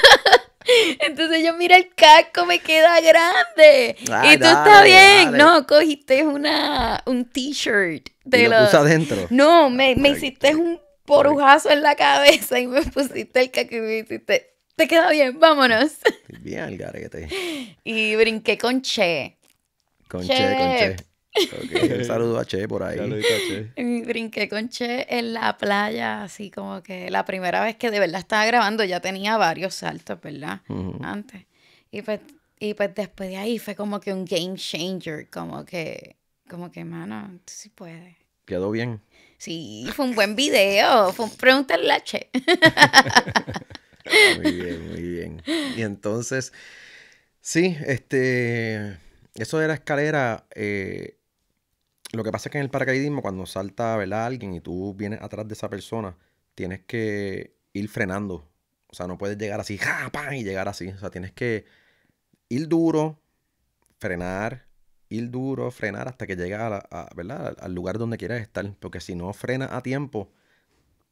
Entonces yo, mira, el casco me queda grande. Ah, y tú está bien. No, cogiste una, un t-shirt. Y lo, adentro. No, me, hiciste un porujazo en la cabeza y me pusiste el casco y me hiciste... Te queda bien, vámonos. Bien, el Y brinqué con Che. Con che con Che. Un saludo a Che por ahí. A che. Brinqué con Che en la playa, así como que la primera vez que de verdad estaba grabando ya tenía varios saltos, ¿verdad? Antes. Y pues, y pues después de ahí fue como que un game changer, como que, como que, mano, tú sí puedes. Quedó bien. Sí, fue un buen video. Fue un pregúntale a Che. Ah, muy bien, muy bien. Y entonces, sí, este, eso de la escalera, eh, lo que pasa es que en el paracaidismo, cuando salta alguien y tú vienes atrás de esa persona, tienes que ir frenando. O sea, no puedes llegar así, ¡ja! pan y llegar así. O sea, tienes que ir duro, frenar, ir duro, frenar hasta que llegas a ¿verdad? al lugar donde quieras estar. Porque si no frenas a tiempo,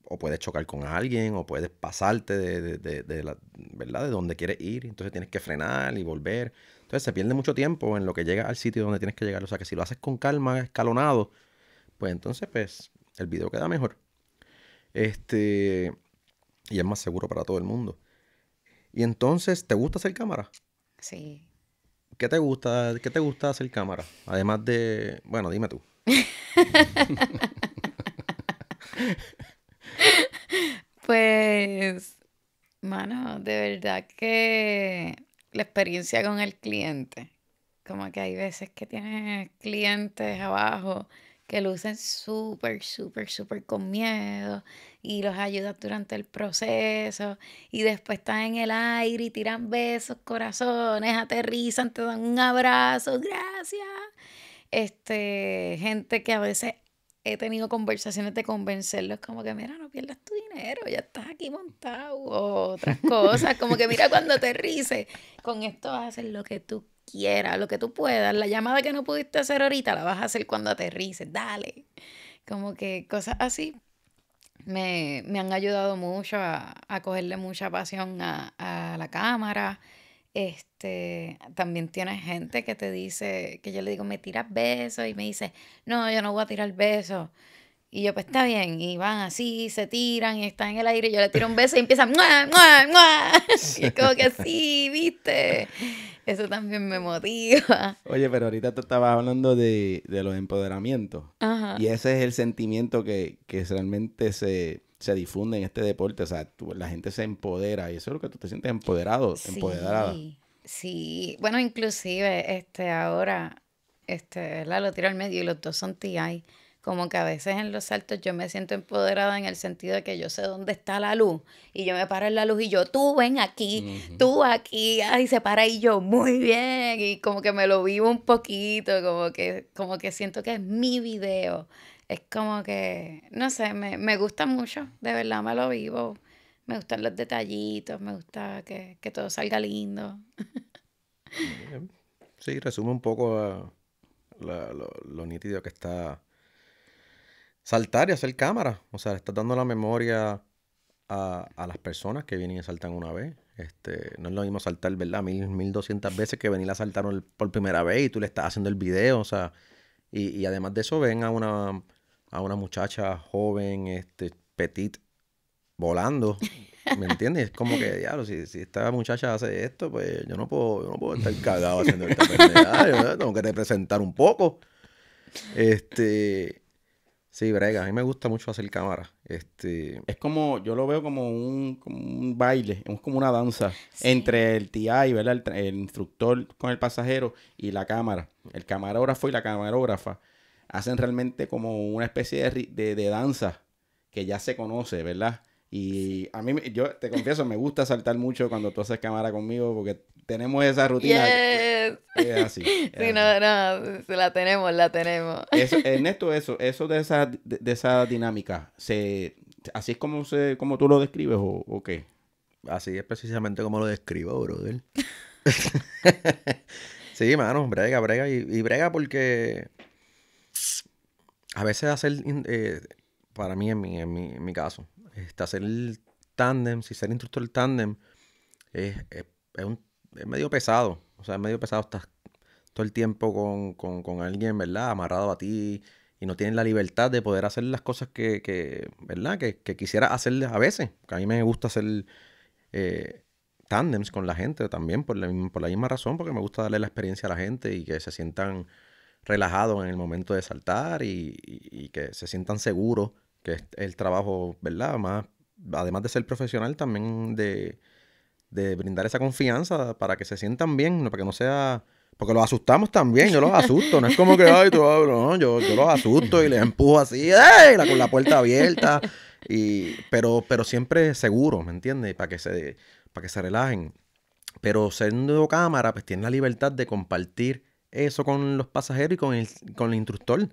o puedes chocar con alguien, o puedes pasarte de, de, de, de la, ¿verdad? de donde quieres ir. Entonces tienes que frenar y volver. Entonces se pierde mucho tiempo en lo que llega al sitio donde tienes que llegar. O sea que si lo haces con calma, escalonado, pues entonces pues el video queda mejor. Este, y es más seguro para todo el mundo. Y entonces, ¿te gusta hacer cámara? Sí. ¿Qué te gusta, qué te gusta hacer cámara? Además de, bueno, dime tú. pues, mano, de verdad que la experiencia con el cliente. Como que hay veces que tienes clientes abajo que lucen súper, súper, súper con miedo y los ayudas durante el proceso y después están en el aire y tiran besos, corazones, aterrizan, te dan un abrazo, gracias. Este, gente que a veces he tenido conversaciones de convencerlos como que, mira, no pierdas tu ya estás aquí montado, otras cosas, como que mira cuando aterrice con esto vas a hacer lo que tú quieras, lo que tú puedas, la llamada que no pudiste hacer ahorita la vas a hacer cuando aterrices, dale, como que cosas así. Me, han ayudado mucho a, cogerle mucha pasión a, a la cámara, este, también tienes gente que te dice, que yo le digo, me tiras besos y me dice, no, yo no voy a tirar besos. Y yo, pues está bien. Y van así, se tiran, y están en el aire. Y yo le tiro un beso y empiezan, Y como que sí, viste. Eso también me motiva. Oye, pero ahorita tú estabas hablando de, los empoderamientos. Y ese es el sentimiento que, realmente se, difunde en este deporte. O sea, la gente se empodera. Y eso es lo que tú te sientes empoderado, sí, empoderada. Sí, bueno, inclusive este ahora, este, ¿verdad? Lo tiro al medio y los dos son TI como que a veces en los saltos yo me siento empoderada en el sentido de que yo sé dónde está la luz y yo me paro en la luz y yo, tú ven aquí, tú aquí, ay, se para y yo, muy bien, y como que me lo vivo un poquito, como que, como que siento que es mi video. Es como que, no sé, me, gusta mucho, de verdad me lo vivo. Me gustan los detallitos, me gusta que, todo salga lindo. Sí, resume un poco eh, la, lo, lo nítido que está saltar y hacer cámara. O sea, estás dando la memoria a, a, las personas que vienen y saltan una vez. Este, no es lo mismo saltar, ¿verdad? Mil, mil doscientas veces que venir a saltar por primera vez y tú le estás haciendo el video, o sea. Y, y además de eso, ven a una, a una muchacha joven, este, petit, volando. ¿Me entiendes? Es como que, diablo, si, si, esta muchacha hace esto, pues yo no puedo, no puedo estar cagado haciendo esta pendeja. tengo que representar un poco. Este, Sí, brega, a mí me gusta mucho hacer cámara. Este... Es como, yo lo veo como un, baile, es como una danza entre el TI, ¿verdad? El, instructor con el pasajero y la cámara. El camarógrafo y la camarógrafa hacen realmente como una especie de, de danza que ya se conoce, ¿verdad? Y a mí, yo te confieso, me gusta saltar mucho cuando tú haces cámara conmigo porque tenemos esa rutina. Yes. Es así. sí, no, no, la tenemos, la tenemos. en esto eso, eso de esa, de, esa dinámica, se, ¿así es como, como tú lo describes o, qué? Así es precisamente como lo describo, brother. sí, mano, brega, brega. Y, brega porque a veces hacer, eh, para mí en en mi, en mi caso, estás en el tándem, si ser instructor del tándem, es, medio pesado. O sea, es medio pesado. Estás todo el tiempo con, alguien, ¿verdad? Amarrado a ti y no tienes la libertad de poder hacer las cosas que, ¿verdad? Que, quisiera hacer a veces. a mí me gusta hacer eh, tandems con la gente también por la, por la misma razón, porque me gusta darle la experiencia a la gente y que se sientan relajados en el momento de saltar y que se sientan seguros que es el trabajo, ¿verdad? Más, además de ser profesional, también de, brindar esa confianza para que se sientan bien, para que no sea... Porque los asustamos también, yo los asusto, no es como que, ay, tú ah, yo, los asusto y les empujo así, ¡ay! con la puerta abierta, y, pero, pero siempre seguro, ¿me entiendes? Para que se, para que se relajen. Pero siendo cámara, pues tienen la libertad de compartir eso con los pasajeros y con el, con el instructor.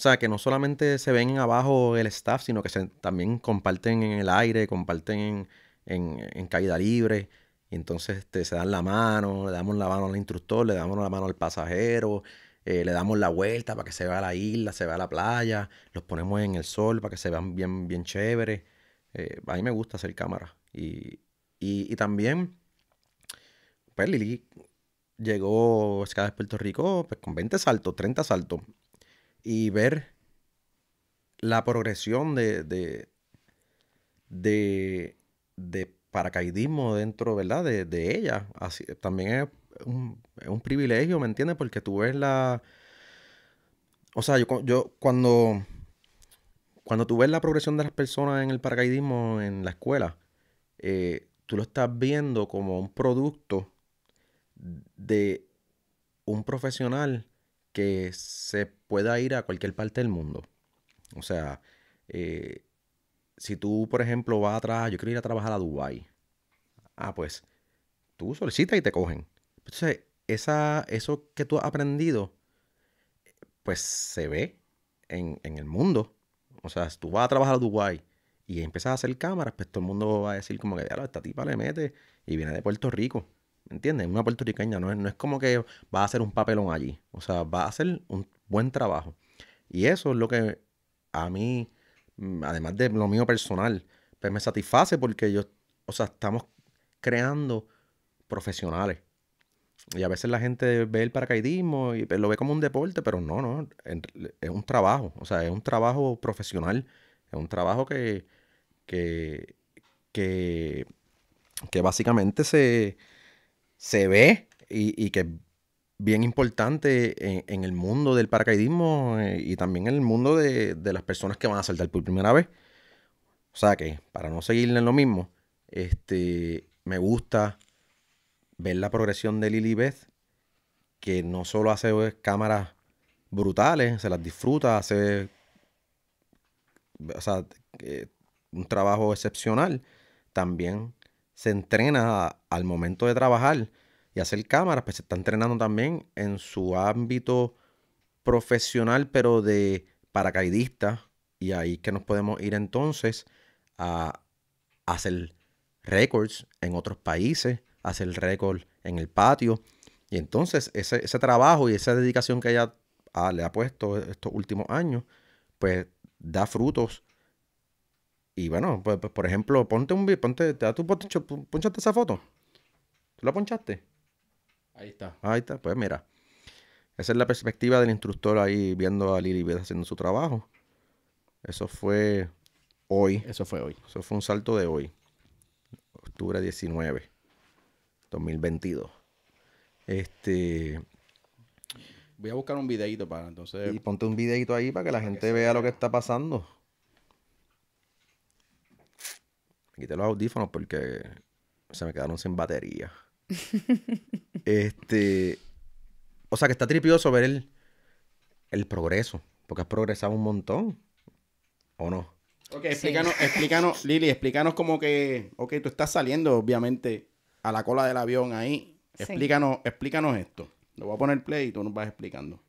O sea, que no solamente se ven abajo el staff, sino que se, también comparten en el aire, comparten en, en, caída libre. Y entonces este, se dan la mano, le damos la mano al instructor, le damos la mano al pasajero, eh, le damos la vuelta para que se vea la isla, se vea la playa, los ponemos en el sol para que se vean bien, bien chévere. Eh, a mí me gusta hacer cámara. Y, y también, pues Lili llegó a Puerto Rico pues, con 20 saltos, 30 saltos y ver la progresión de, de, paracaidismo dentro, ¿verdad? De, ella. Así, también es un, privilegio, ¿me entiendes? Porque tú ves la... O sea, yo, yo cuando... Cuando tú ves la progresión de las personas en el paracaidismo en la escuela, eh, tú lo estás viendo como un producto de un profesional que se pueda ir a cualquier parte del mundo. O sea, eh, si tú, por ejemplo, vas a trabajar, yo quiero ir a trabajar a Dubái. Ah, pues tú solicitas y te cogen. Entonces, esa, eso que tú has aprendido, pues se ve en, el mundo. O sea, si tú vas a trabajar a Dubái y empiezas a hacer cámaras, pues todo el mundo va a decir como que, ya, esta tipa le mete y viene de Puerto Rico. ¿Entiendes? Una puertorriqueña no es, no es como que va a hacer un papelón allí. O sea, va a hacer un buen trabajo. Y eso es lo que a mí, mm, además de lo mío personal, pues me satisface porque yo, o sea, estamos creando profesionales. Y a veces la gente ve el paracaidismo y pues, lo ve como un deporte, pero no, no, es un trabajo, o sea, es un trabajo profesional, es un trabajo que, que, que básicamente se, se ve y, que es bien importante en, el mundo del paracaidismo eh, y también en el mundo de, las personas que van a saltar por primera vez. O sea que, para no seguirle en lo mismo, este, me gusta ver la progresión de Lily Beth, que no solo hace cámaras brutales, se las disfruta, hace eh, un trabajo excepcional, también se entrena al momento de trabajar y hacer cámaras, pues se está entrenando también en su ámbito profesional, pero de paracaidista. Y ahí que nos podemos ir entonces a hacer récords en otros países, hacer récord en el patio. Y entonces ese, trabajo y esa dedicación que ella le ha puesto estos últimos años, pues da frutos y bueno, pues, pues, por ejemplo, ponte un ponte, te da tu ponchaste esa foto. ¿Tú la ponchaste? Ahí está. Ahí está, pues mira. Esa es la perspectiva del instructor ahí viendo a Lili haciendo su trabajo. Eso fue hoy. Eso fue hoy. Eso fue un salto de hoy. Octubre 19, 2022. Este. Voy a buscar un videito para entonces. Y ponte un videito ahí para que la gente vea lo que está pasando. quité los audífonos porque se me quedaron sin batería. este. O sea que está tripioso ver el, el progreso. Porque has progresado un montón. ¿O no? Ok, explícanos, explícanos, Lili, explícanos como que. Ok, tú estás saliendo, obviamente, a la cola del avión ahí. Explícanos, explícanos esto. lo voy a poner play y tú nos vas explicando.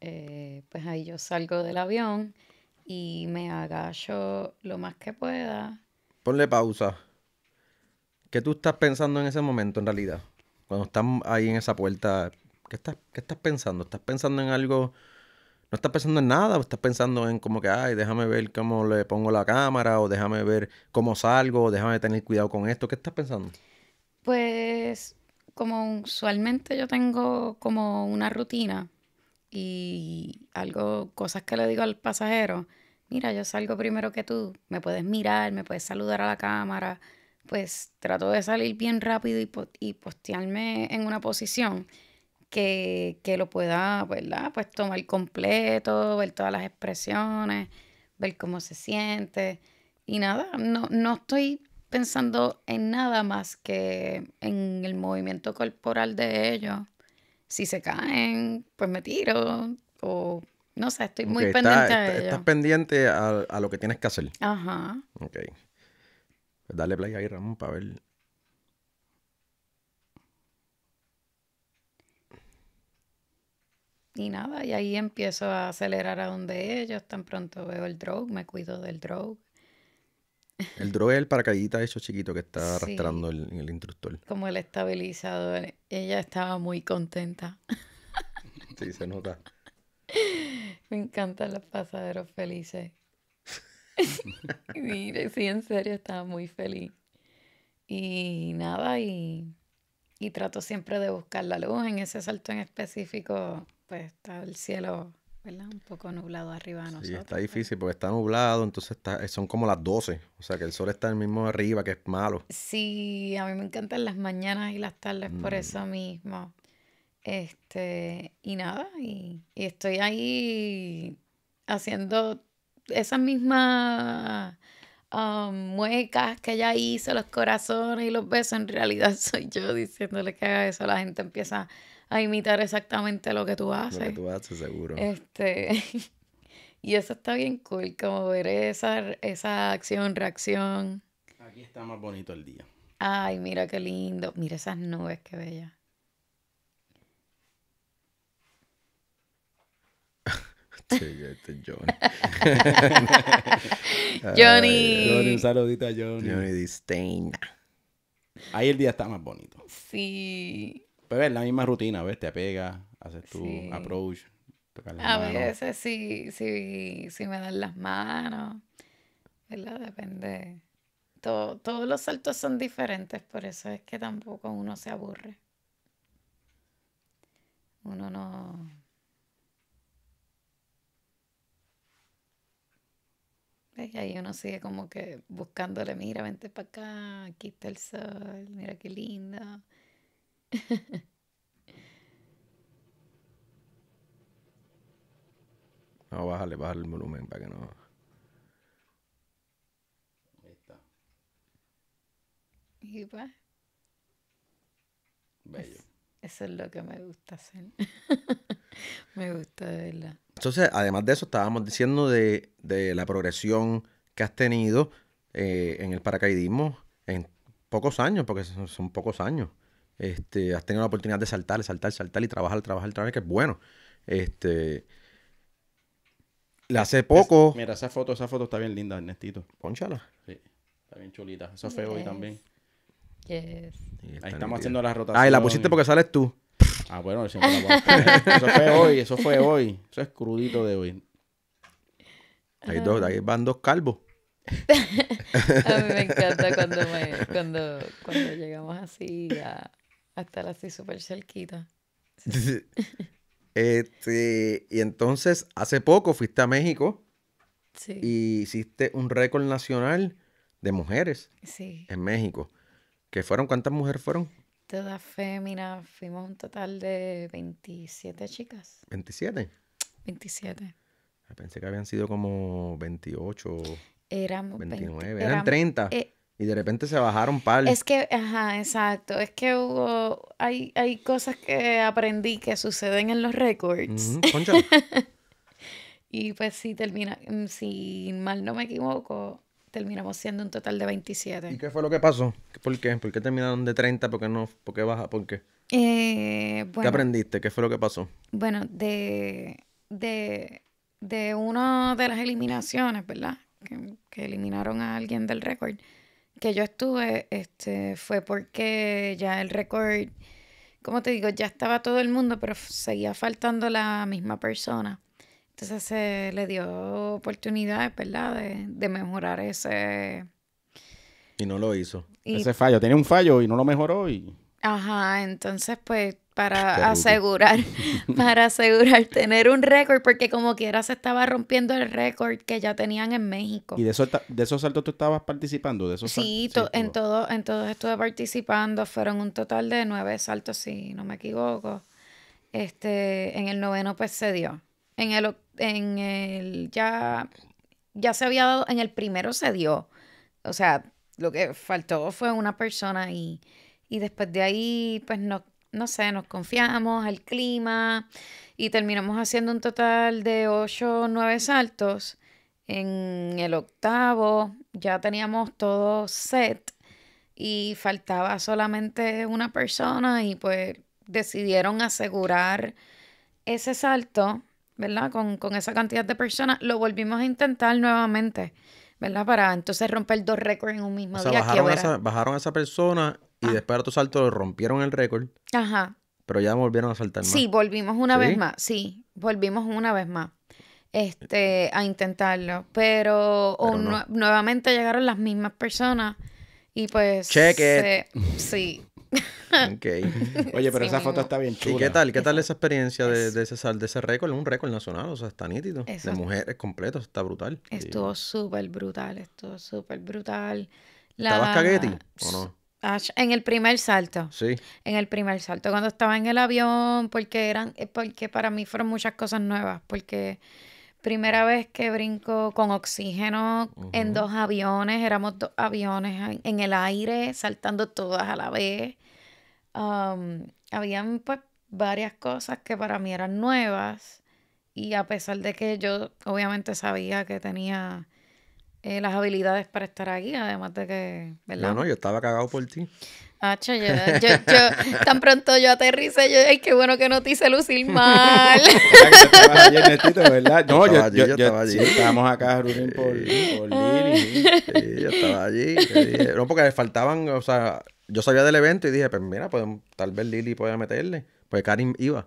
Eh, pues ahí yo salgo del avión y me agacho lo más que pueda. Ponle pausa. ¿Qué tú estás pensando en ese momento en realidad? Cuando estás ahí en esa puerta, ¿qué estás, estás pensando? ¿Estás pensando en algo? ¿No estás pensando en nada? ¿O estás pensando en como que, ay, déjame ver cómo le pongo la cámara? ¿O déjame ver cómo salgo? ¿O déjame tener cuidado con esto? ¿Qué estás pensando? Pues como usualmente yo tengo como una rutina, y algo, cosas que le digo al pasajero, mira, yo salgo primero que tú, me puedes mirar, me puedes saludar a la cámara, pues trato de salir bien rápido y, postearme en una posición que, lo pueda, ¿verdad? Pues tomar completo, ver todas las expresiones, ver cómo se siente. Y nada, no, no estoy pensando en nada más que en el movimiento corporal de ellos si se caen, pues me tiro o no sé, estoy muy pendiente de Estás pendiente a, lo que tienes que hacer. Ajá. Ok. Pues dale play ahí, Ramón, para ver. Y nada, y ahí empiezo a acelerar a donde ellos. Tan pronto veo el drogue, me cuido del drogue. El droga es el paracaidita hecho chiquito que está arrastrando el, instructor. Como el estabilizador. Ella estaba muy contenta. Sí, se nota. Me encantan los pasaderos felices. Mire, sí, en serio, estaba muy feliz. Y nada, y, y trato siempre de buscar la luz. En ese salto en específico, pues está el cielo ¿verdad? Un poco nublado arriba de nosotros. Sí, está difícil porque está nublado, entonces son como las 12. O sea, que el sol está el mismo arriba, que es malo. Sí, a mí me encantan las mañanas y las tardes por mm. eso mismo. Este, y nada, y, estoy ahí haciendo esas mismas um, muecas que ella hizo, los corazones y los besos. En realidad soy yo diciéndole que haga eso. La gente empieza a imitar exactamente lo que tú haces. Lo que tú haces, seguro. Este, y eso está bien cool, como ver esa, esa acción, reacción. Aquí está más bonito el día. Ay, mira qué lindo. Mira esas nubes, qué bella. este es Johnny. Johnny. Johnny, un saludito a Johnny. Johnny Distain. Ahí el día está más bonito. Sí. Pero es la misma rutina, ¿ves? Te apegas, haces tu approach, tocas las A veces sí, sí, sí me dan las manos, ¿verdad? Depende. todos los saltos son diferentes, por eso es que tampoco uno se aburre. Uno no... ¿Ves? Y ahí uno sigue como que buscándole, mira, vente para acá, aquí está el sol, mira qué lindo No, bájale, bájale el volumen para que no. Ahí está. ¿Y Bello. eso es lo que me gusta hacer. me gusta de Entonces, además de eso, estábamos diciendo de, la progresión que has tenido eh, en el paracaidismo en pocos años, porque son pocos años. Este, has tenido la oportunidad de saltar, saltar, saltar y trabajar, trabajar, trabajar, que es bueno. Este, le hace poco. mira, esa foto, esa foto está bien linda, Ernestito. Pónchala. Sí, está bien chulita. Eso fue hoy también. Yes. Ahí estamos haciendo la rotación. Ah, y la pusiste porque sales tú. Ah, bueno, Eso fue hoy, eso fue hoy. Eso es crudito de hoy. Ahí, dos, ahí van dos calvos. a mí me encanta cuando, me, cuando, cuando llegamos así a, hasta la estoy súper cerquita. este, y entonces, hace poco fuiste a México. Sí. Y hiciste un récord nacional de mujeres sí. en México. ¿Qué fueron? ¿Cuántas mujeres fueron? Todas féminas. Fuimos un total de 27 chicas. ¿27? 27. Ah, pensé que habían sido como 28. Éramos 29. eran 30. Y de repente se bajaron par. Es que, ajá, exacto. Es que hubo. Hay, hay cosas que aprendí que suceden en los records. y pues sí, termina. Mm, si mal no me equivoco, terminamos siendo un total de 27. ¿Y qué fue lo que pasó? ¿Por qué? ¿Por qué terminaron de 30? ¿Por qué no? ¿Por qué baja? ¿Por qué? Eh, ¿Qué aprendiste? ¿Qué fue lo que pasó? Bueno, de. de. de una de las eliminaciones, ¿verdad? Que, que eliminaron a alguien del récord que yo estuve este, fue porque ya el récord, como te digo, ya estaba todo el mundo, pero seguía faltando la misma persona. Entonces se le dio oportunidad, ¿verdad?, de, de mejorar ese... Y no lo hizo. Ese fallo. Tenía un fallo y no lo mejoró y... Ajá, entonces pues para asegurar, para asegurar tener un récord, porque como quiera se estaba rompiendo el récord que ya tenían en México. ¿Y de, esos saltos tú estabas participando? De esos sí, en, todo, en todos estuve participando. Fueron un total de nueve saltos, si no me equivoco. Este, en el noveno pues se dio. En el, en el ya, ya se había dado, en el primero se dio. O sea, lo que faltó fue una persona y, y después de ahí pues no no sé, nos confiamos al clima y terminamos haciendo un total de ocho o saltos. En el octavo ya teníamos todo set y faltaba solamente una persona y pues decidieron asegurar ese salto, ¿verdad? Con, esa cantidad de personas. Lo volvimos a intentar nuevamente. ¿verdad? Para entonces romper dos récords en un mismo día. Bajaron, bajaron a esa persona y ah. después de otro salto rompieron el récord. Ajá. Pero ya volvieron a saltar más. Sí, volvimos una vez más. Sí, volvimos una vez más este, eh, eh. a intentarlo. Pero, nuevamente llegaron las mismas personas y pues... ¡Cheque! Sí. Ok. Oye, pero esa foto está bien chula. ¿Y qué tal? ¿Qué tal esa experiencia de, ese sal, de ese récord? Un récord nacional, o sea, está nítido. De mujeres completas, está brutal. Estuvo súper brutal, estuvo súper brutal. La... ¿Estabas cagueti o no? En el primer salto. Sí. En el primer salto. Cuando estaba en el avión, porque eran, eh, porque para mí fueron muchas cosas nuevas. Porque primera vez que brinco con oxígeno en dos aviones, éramos dos aviones en, el aire, saltando todas a la vez. habían pues varias cosas que para mí eran nuevas. Y a pesar de que yo obviamente sabía que tenía eh, las habilidades para estar aquí, además de que, ¿verdad? No, no, yo estaba cagado por ti. Ah, yo, yo, yo, tan pronto yo aterrice, yo, ay, qué bueno que no te hice lucir mal. allí, ¿verdad? No, yo, yo, yo, estaba allí. Sí, estábamos acá reunidos por, ah. Lili. yo estaba allí. No, porque le faltaban, o sea, yo sabía del evento y dije, pues mira, pues tal vez Lili pueda meterle. Pues Karim iba.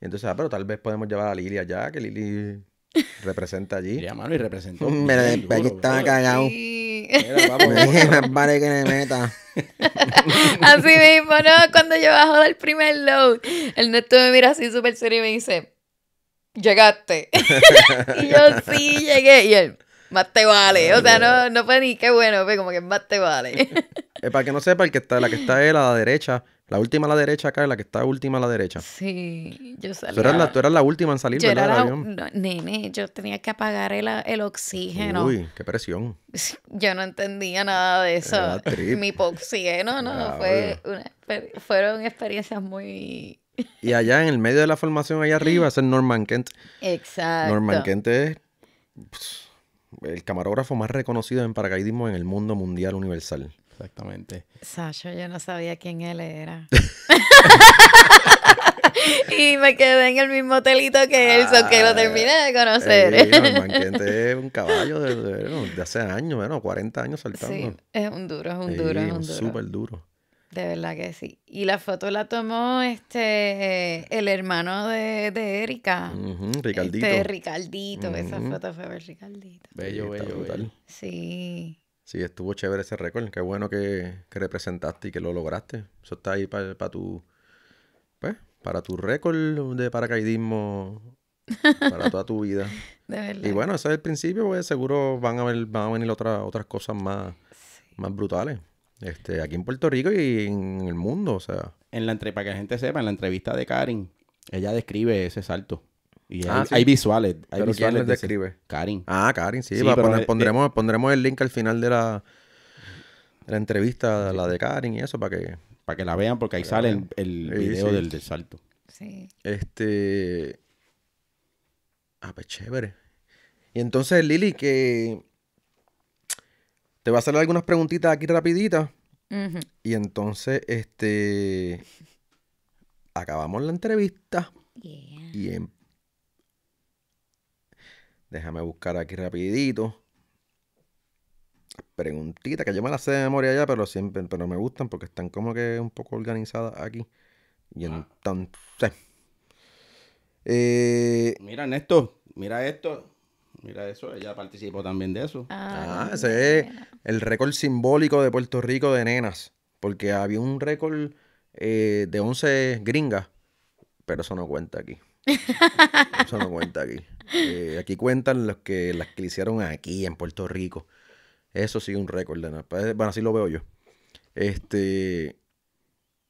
Y entonces, ah, pero tal vez podemos llevar a Lili allá, que Lili Representa allí. Ya, mano, y representó. Mira, estaba cagado. vale que me meta. así mismo, ¿no? Cuando yo bajo del primer load, neto me mira así súper serio y me dice, llegaste. y yo, sí, llegué. Y él, más te vale. O sea, no, no fue ni qué bueno, fue como que más te vale. Eh, para que no sepa, el que está, la que está ahí a la derecha la última a la derecha, acá, la que está última a la derecha. Sí, yo salí. Tú eras la, última en salir, ¿verdad? nene, yo tenía que apagar el, oxígeno. Uy, qué presión. Yo no entendía nada de eso. Mi oxígeno, no, fueron experiencias muy... Y allá en el medio de la formación, allá arriba, es el Norman Kent. Exacto. Norman Kent es el camarógrafo más reconocido en paracaidismo en el mundo mundial universal. Exactamente. Sacho, yo no sabía quién él era. y me quedé en el mismo hotelito que él, ah, que lo terminé de conocer. Este es un caballo de, hace años, bueno, 40 años saltando. Sí, es un duro, es un duro, es un, duro. Súper duro. De verdad que sí. Y la foto la tomó este el hermano de, de Erika. Uh -huh, este, Ricardito. Ricardito. Esa foto fue de Ricardito. Bello, bello, bello. Sí. Sí, estuvo chévere ese récord. Qué bueno que, representaste y que lo lograste. Eso está ahí para tu. Pues, para tu récord de paracaidismo para toda tu vida. Y bueno, eso es el principio, pues seguro van a, ver, van a venir otras otras cosas más, más brutales. Este, aquí en Puerto Rico y en el mundo, o sea. En la para que la gente sepa, en la entrevista de Karin, ella describe ese salto. Ah, hay, visuales. Hay visuales les describe? Karin. Ah, Karin, sí. pondremos, eh, pondremos el link al final de la, la entrevista, la de Karin y eso, para que... Para que la vean, porque ahí sale el, video del, desalto. salto. Sí. Este... Ah, pues chévere. Y entonces, Lili, que... Te va a hacer algunas preguntitas aquí rapiditas. Y entonces, este... Acabamos la entrevista. Yeah. Y en em- Déjame buscar aquí rapidito. Preguntita, que yo me la sé de memoria ya, pero siempre, pero me gustan porque están como que un poco organizadas aquí. Y ah. entonces. Eh, mira, Néstor. mira esto. Mira eso, ella participó también de eso. Ah, ah ese es el récord simbólico de Puerto Rico de nenas. Porque había un récord eh, de 11 gringas, pero eso no cuenta aquí. Eso no cuenta aquí. Eh, aquí cuentan los que, las que hicieron aquí, en Puerto Rico. Eso sí, un récord. Pues, bueno, así lo veo yo. Este.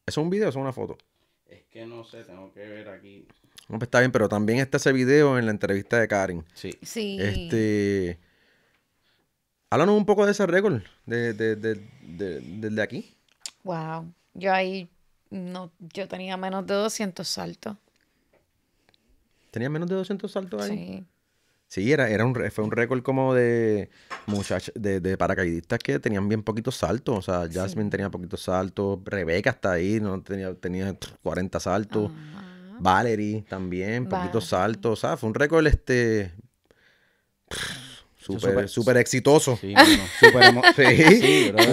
¿Es un video o es una foto? Es que no sé, tengo que ver aquí. No, pues, está bien, pero también está ese video en la entrevista de Karen. Sí. Sí. Este. Háblanos un poco de ese récord, de, de, aquí. Wow. Yo ahí. No, yo tenía menos de 200 saltos. Tenía menos de 200 saltos ahí. Sí. era, era un, fue un récord como de de, paracaidistas que tenían bien poquitos saltos. O sea, Jasmine tenía poquitos saltos, Rebeca está ahí, no tenía, tenía 40 saltos. Valerie también, poquitos saltos. O sea, fue un récord este. Súper, exitoso. Sí, un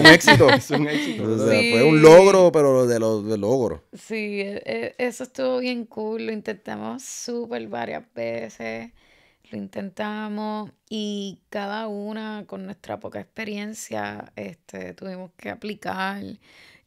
éxito. Es un éxito. Fue un logro, pero de los de logro. Sí, e, e, eso estuvo bien cool. Lo intentamos súper varias veces. Lo intentamos y cada una con nuestra poca experiencia este, tuvimos que aplicar.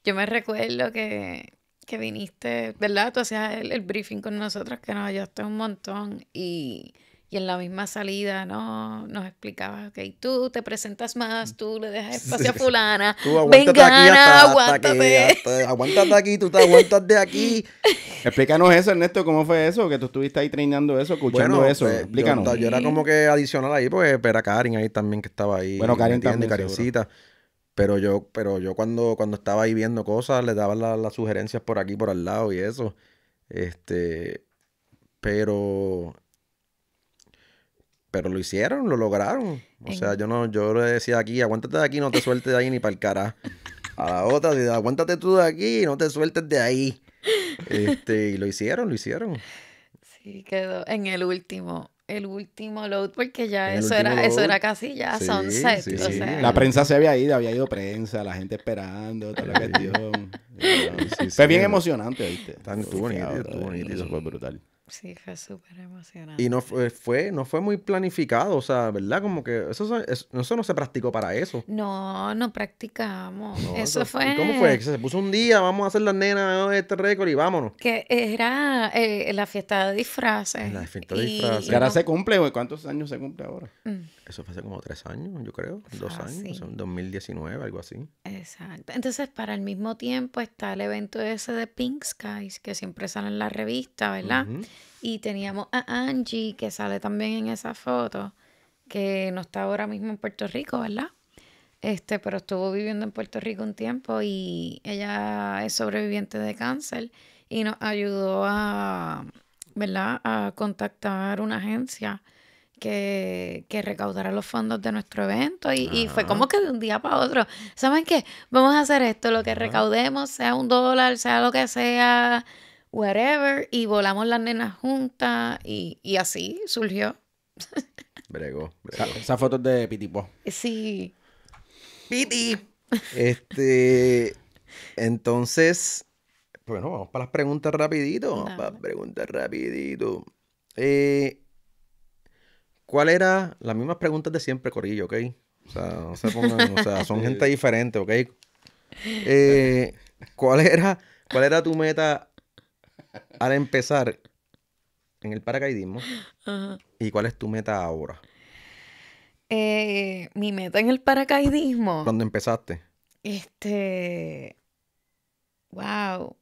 Yo me recuerdo que, viniste, ¿verdad? Tú hacías el, briefing con nosotros que nos ayudaste un montón y y en la misma salida no nos explicaba, ok, tú te presentas más, mm. tú le dejas espacio a fulana, tú aguántate aquí hasta, aguántate. aquí, tú te aguantas de aquí. Explícanos eso, Ernesto, ¿cómo fue eso? Que tú estuviste ahí treinando eso, escuchando eso. Pues, Explícanos. Yo, era como que adicional ahí, porque era Karen ahí también que estaba ahí. Bueno, Karen también, Pero yo, pero yo cuando, cuando estaba ahí viendo cosas, le daba las sugerencias por aquí, por al lado y eso. Este, pero pero lo hicieron, lo lograron. O sea, yo no, yo le decía aquí, aguántate de aquí, no te sueltes de ahí ni para el cara. A la otra, aguántate tú de aquí, no te sueltes de ahí. Este, y lo hicieron, lo hicieron. Sí, quedó en el último. El último load, porque ya eso era, eso era casi ya son sunset. La prensa se había ido, había ido prensa, la gente esperando, lo la dio. fue bien emocionante, ¿viste? bonito, estuvo bonito. Eso fue brutal. Sí, fue súper emocionante. Y no fue, no fue muy planificado, o sea, ¿verdad? Como que eso, no se practicó para eso. No, no practicamos. eso, fue... ¿Cómo fue? Se puso un día, vamos a hacer las nenas este récord y vámonos. Que era eh, la fiesta de disfraces. La fiesta de disfraces. Y ahora se cumple, güey. ¿Cuántos años se cumple ahora? Mm. Eso fue hace como tres años, yo creo, dos años, son 2019, algo así. Exacto. Entonces, para el mismo tiempo está el evento ese de Pink Skies, que siempre sale en la revista, ¿verdad? Y teníamos a Angie, que sale también en esa foto, que no está ahora mismo en Puerto Rico, ¿verdad? Este, pero estuvo viviendo en Puerto Rico un tiempo y ella es sobreviviente de cáncer y nos ayudó a, ¿verdad? A contactar una agencia que, que recaudara los fondos de nuestro evento y, fue como que de un día para otro, ¿saben qué? Vamos a hacer esto, lo que recaudemos, sea un dólar, sea lo que sea, whatever, y volamos las nenas juntas y, así surgió. Brego, Esa, foto es de Pitipo. Sí. Piti. Este, entonces, bueno, vamos para las preguntas rapidito. Vamos para las preguntas rapidito. Eh, ¿Cuál era? Las mismas preguntas de siempre, Corillo, ¿ok? O sea, no se pongan, o sea, son gente diferente, ¿ok? Eh, ¿cuál, era, ¿Cuál era tu meta al empezar en el paracaidismo? ¿Y cuál es tu meta ahora? Eh, mi meta en el paracaidismo. ¿Cuándo empezaste? Este. Wow.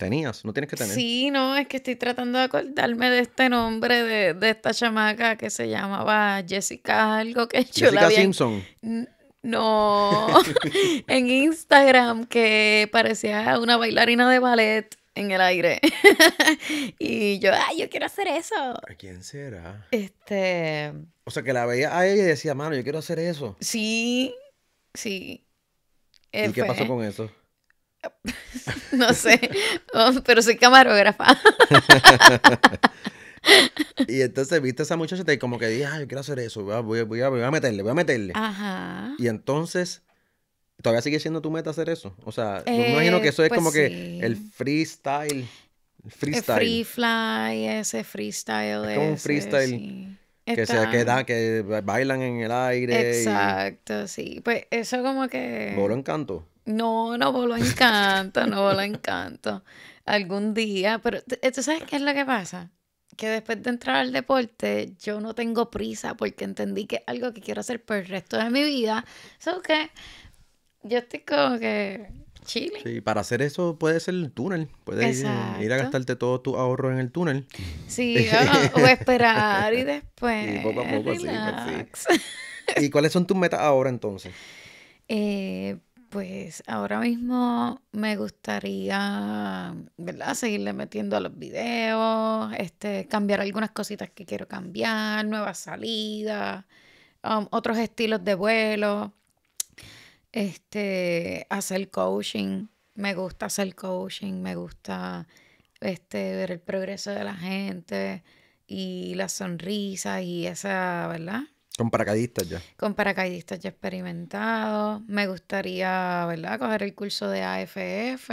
Tenías, no tienes que tener. Sí, no, es que estoy tratando de acordarme de este nombre de, esta chamaca que se llamaba Jessica algo que yo Jessica Simpson. No, en Instagram que parecía una bailarina de ballet en el aire. y yo, ay, yo quiero hacer eso. ¿A quién será? Este. O sea, que la veía a ella y decía, mano, yo quiero hacer eso. Sí, sí. ¿Y qué pasó e. con eso? no sé, oh, pero soy camarógrafa. y entonces viste a esa muchacha y como que dije, ay, yo quiero hacer eso, voy a, meterle, voy a meterle. Ajá. Y entonces, ¿todavía sigue siendo tu meta hacer eso? O sea, yo me imagino que eh, eso es como pues que el freestyle. freestyle. El free fly, ese freestyle. Es como un freestyle. Sí que se quedan, que bailan en el aire. Exacto, sí. Pues eso como que... lo encanto. No, no lo encanto, no lo encanto. Algún día, pero eh, ¿tú sabes qué es lo que pasa? Que después de entrar al deporte, yo no tengo prisa porque entendí que es algo que quiero hacer por el resto de mi vida. es que yo estoy como que Chile. Sí, para hacer eso puede ser el túnel. Puedes ir, a gastarte todo tu ahorro en el túnel. Sí, o, esperar y después. Y poco a poco, pues ¿Y cuáles son tus metas ahora entonces? Eh, pues ahora mismo me gustaría, ¿verdad? Seguirle metiendo a los videos, este, cambiar algunas cositas que quiero cambiar, nuevas salidas, um, otros estilos de vuelo este, hacer coaching, me gusta hacer coaching, me gusta este, ver el progreso de la gente y las sonrisas y esa, ¿verdad? Con paracaidistas ya. Con paracaidistas ya experimentados. Me gustaría, ¿verdad? Coger el curso de AFF.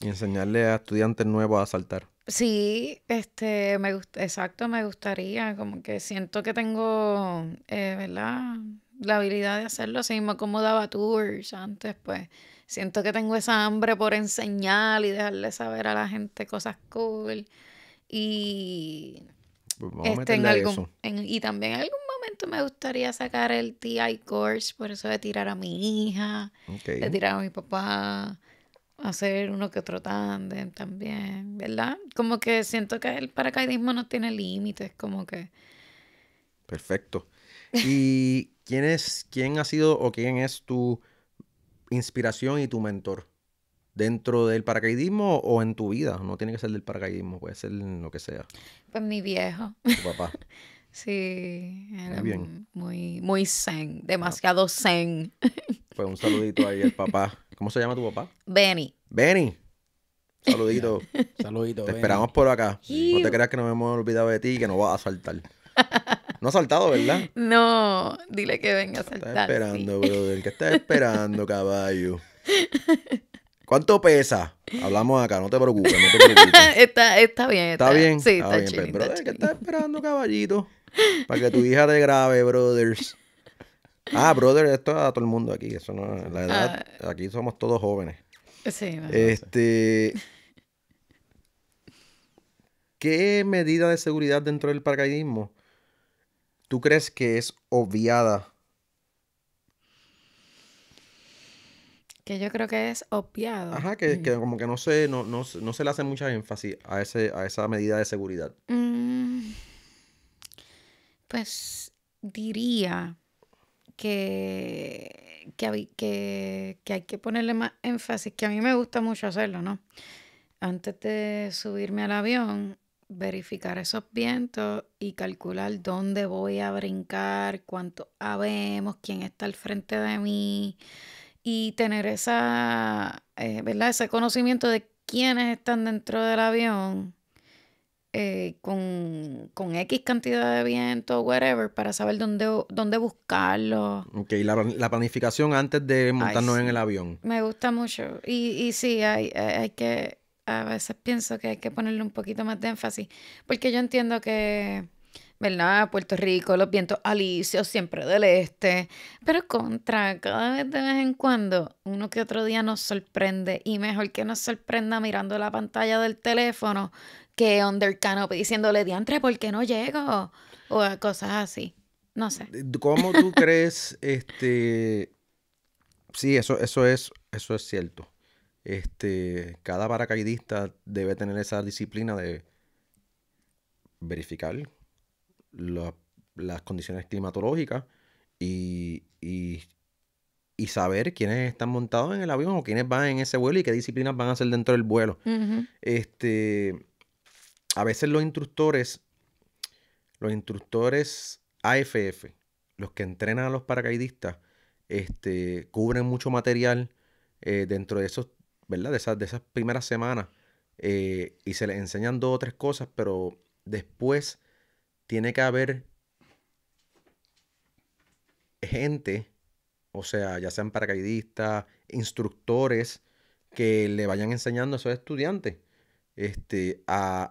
Y enseñarle a estudiantes nuevos a saltar. Sí, este, me gusta, exacto, me gustaría, como que siento que tengo, eh, ¿verdad? la habilidad de hacerlo así me acomodaba daba tours antes, pues siento que tengo esa hambre por enseñar y dejarle saber a la gente cosas cool. Y, pues este, y también en algún momento me gustaría sacar el TI course, por eso de tirar a mi hija, de tirar a mi papá, hacer uno que otro tándem también, ¿verdad? Como que siento que el paracaidismo no tiene límites, como que... Perfecto. Y ¿quién, es, ¿quién ha sido o quién es tu inspiración y tu mentor? ¿Dentro del paracaidismo o en tu vida? No tiene que ser del paracaidismo, puede ser lo que sea. Pues mi viejo. Tu papá. Sí, era muy, muy, zen, ah. demasiado zen. Pues un saludito ahí el papá. ¿Cómo se llama tu papá? Benny. Benny. Saludito. Saludito. Te esperamos por acá. No te creas que nos hemos olvidado de ti y que nos vas a saltar. No ha saltado, ¿verdad? No, dile que venga a saltar. Estás esperando, brother. ¿Qué estás esperando, caballo? ¿Cuánto pesa? Hablamos acá, no te preocupes, no te preocupes. Está, bien, está, bien. Sí, está, bien. ¿qué estás esperando, caballito? Para que tu hija te grabe, brothers. Ah, brother, esto es a todo el mundo aquí. Eso no, la edad, ah. aquí somos todos jóvenes. Sí, Este. ¿Qué medida de seguridad dentro del paracaidismo? tú crees que es obviada? Que yo creo que es obviado. Ajá, que, mm. como que no se, no, no, se le hace mucha énfasis a, ese, a esa medida de seguridad. Mm, pues diría que, que hay que ponerle más énfasis, que a mí me gusta mucho hacerlo, ¿no? Antes de subirme al avión, verificar esos vientos y calcular dónde voy a brincar, cuánto habemos, quién está al frente de mí y tener esa, eh, ¿verdad? ese conocimiento de quiénes están dentro del avión eh, con, con, X cantidad de viento, whatever, para saber dónde, dónde buscarlo. Ok, la, planificación antes de montarnos en el avión. Me gusta mucho. Y, y sí, hay, hay que a veces pienso que hay que ponerle un poquito más de énfasis, porque yo entiendo que, ¿verdad? Puerto Rico, los vientos alicios siempre del este, pero contra, cada vez de vez en cuando, uno que otro día nos sorprende, y mejor que nos sorprenda mirando la pantalla del teléfono que under canopy diciéndole, diantre, ¿por qué no llego? O cosas así, no sé. Eh, ¿Cómo tú crees, este... Sí, eso, eso, es, eso es cierto. Este, cada paracaidista debe tener esa disciplina de verificar las condiciones climatológicas y, saber quiénes están montados en el avión o quiénes van en ese vuelo y qué disciplinas van a hacer dentro del vuelo. Este, a veces los instructores, los instructores AFF, los que entrenan a los paracaidistas, este, cubren mucho material eh, dentro de esos ¿verdad? De esas, de esas primeras semanas. Eh, y se les enseñan dos o tres cosas, pero después tiene que haber gente, o sea, ya sean paracaidistas, instructores, que le vayan enseñando a esos estudiantes este, a,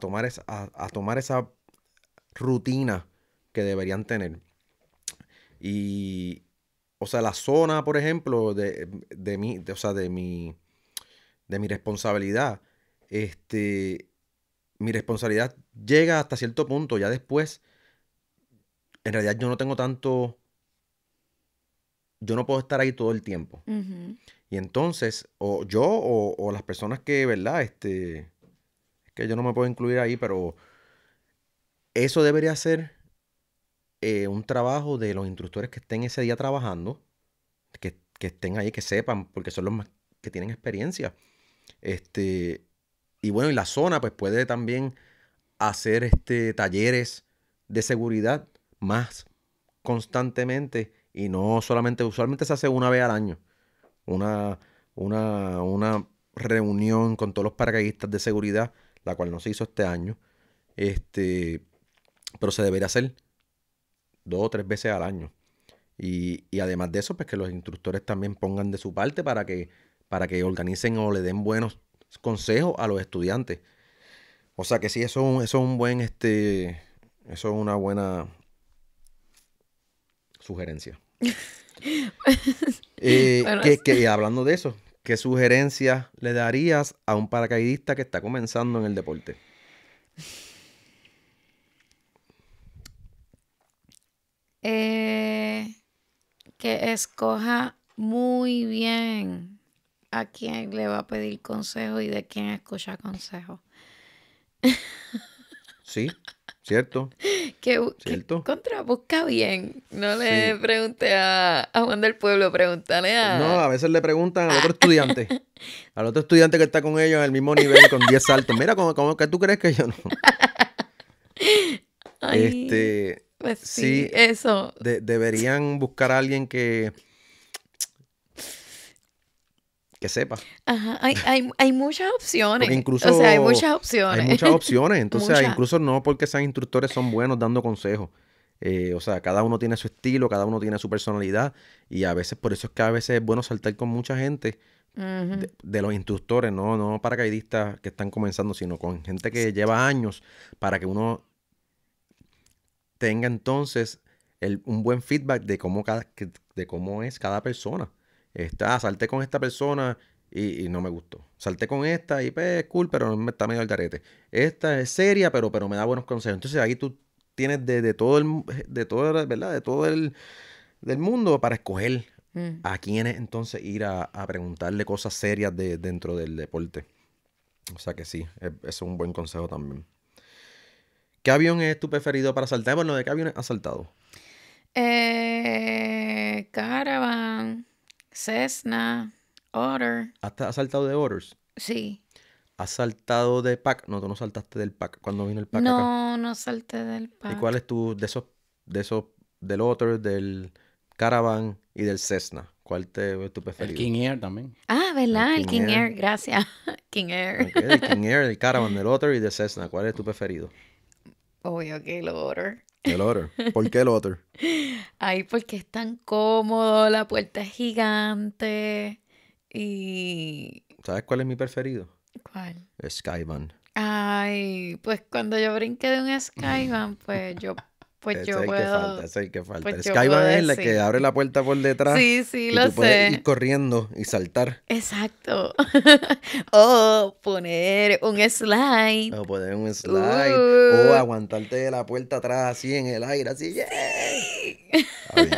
tomar, esa, a, tomar esa rutina que deberían tener. Y, o sea, la zona, por ejemplo, de, mi, de de mi responsabilidad, este, mi responsabilidad llega hasta cierto punto, ya después, en realidad yo no tengo tanto, yo no puedo estar ahí todo el tiempo. Y entonces, o yo o, las personas que, ¿verdad? Este, es que yo no me puedo incluir ahí, pero eso debería ser eh, un trabajo de los instructores que estén ese día trabajando, que, que, estén ahí, que sepan, porque son los más que tienen experiencia. Este, y bueno, y la zona pues puede también hacer este, talleres de seguridad más constantemente y no solamente, usualmente se hace una vez al año, una, una, una reunión con todos los paracaidistas de seguridad, la cual no se hizo este año, este, pero se debería hacer dos o tres veces al año. Y, además de eso, pues que los instructores también pongan de su parte para que, para que organicen o le den buenos consejos a los estudiantes. O sea que sí, eso, es un buen, este, eso es una buena sugerencia. eh, hablando de eso, ¿qué sugerencias le darías a un paracaidista que está comenzando en el deporte? eh, que escoja muy bien a quién le va a pedir consejo y de quién escucha consejo. Sí, cierto. Que, ¿Cierto? contra, busca bien. No le pregunte a, a, Juan del Pueblo, pregúntale a. No, a veces le preguntan al otro estudiante. al otro estudiante que está con ellos en el mismo nivel, con 10 saltos. Mira, como que tú crees que yo no? Este. Pues sí, eso. deberían buscar a alguien que. que sepa. hay, muchas opciones. incluso, o sea, hay muchas opciones. Hay muchas opciones. Entonces, incluso no porque sean instructores son buenos dando consejos. Eh, o sea, cada uno tiene su estilo, cada uno tiene su personalidad. Y a veces, por eso es que a veces es bueno saltar con mucha gente. de, los instructores, no, no paracaidistas que están comenzando, sino con gente que lleva años para que uno tenga entonces un buen feedback de cómo, cada, de cómo es cada persona. Está, salté con esta persona y, no me gustó. Salté con esta y pues cool, pero me está medio al carete. Esta es seria, pero, pero me da buenos consejos. Entonces ahí tú tienes de, todo el, de todo, ¿verdad? De todo el del mundo para escoger mm. a quiénes entonces ir a, preguntarle cosas serias de, dentro del deporte. O sea que sí, e, es un buen consejo también. ¿Qué avión es tu preferido para saltar? Bueno, ¿de qué aviones has saltado? Eh, Caravan, Cessna, Otter. ¿Has saltado de Otters? Sí. ¿Has saltado de pack? No, tú no saltaste del pack cuando vino el pack no, acá. No, no salté del pack. ¿Y cuál es tu, de esos, de esos, del Otter, del Caravan y del Cessna? ¿Cuál te, es tu preferido? El King Air también. Ah, ¿verdad? El King, Air. gracias. King Air. el King Air, el Caravan, del Otter y el Cessna. ¿Cuál es tu preferido? Obvio que el otro. El ¿Por qué el otro? Ay, porque es tan cómodo, la puerta es gigante y... ¿Sabes cuál es mi preferido? ¿Cuál? Skyvan. Ay, pues cuando yo brinqué de un Skyman pues yo pues yo es el que falta, ese es el que falta. Pues es la que abre la puerta por detrás. Sí, sí, y tú Puedes ir corriendo y saltar. Exacto. o poner un slide. O poner un slide. O uh. aguantarte de la puerta atrás así en el aire, así. Yeah.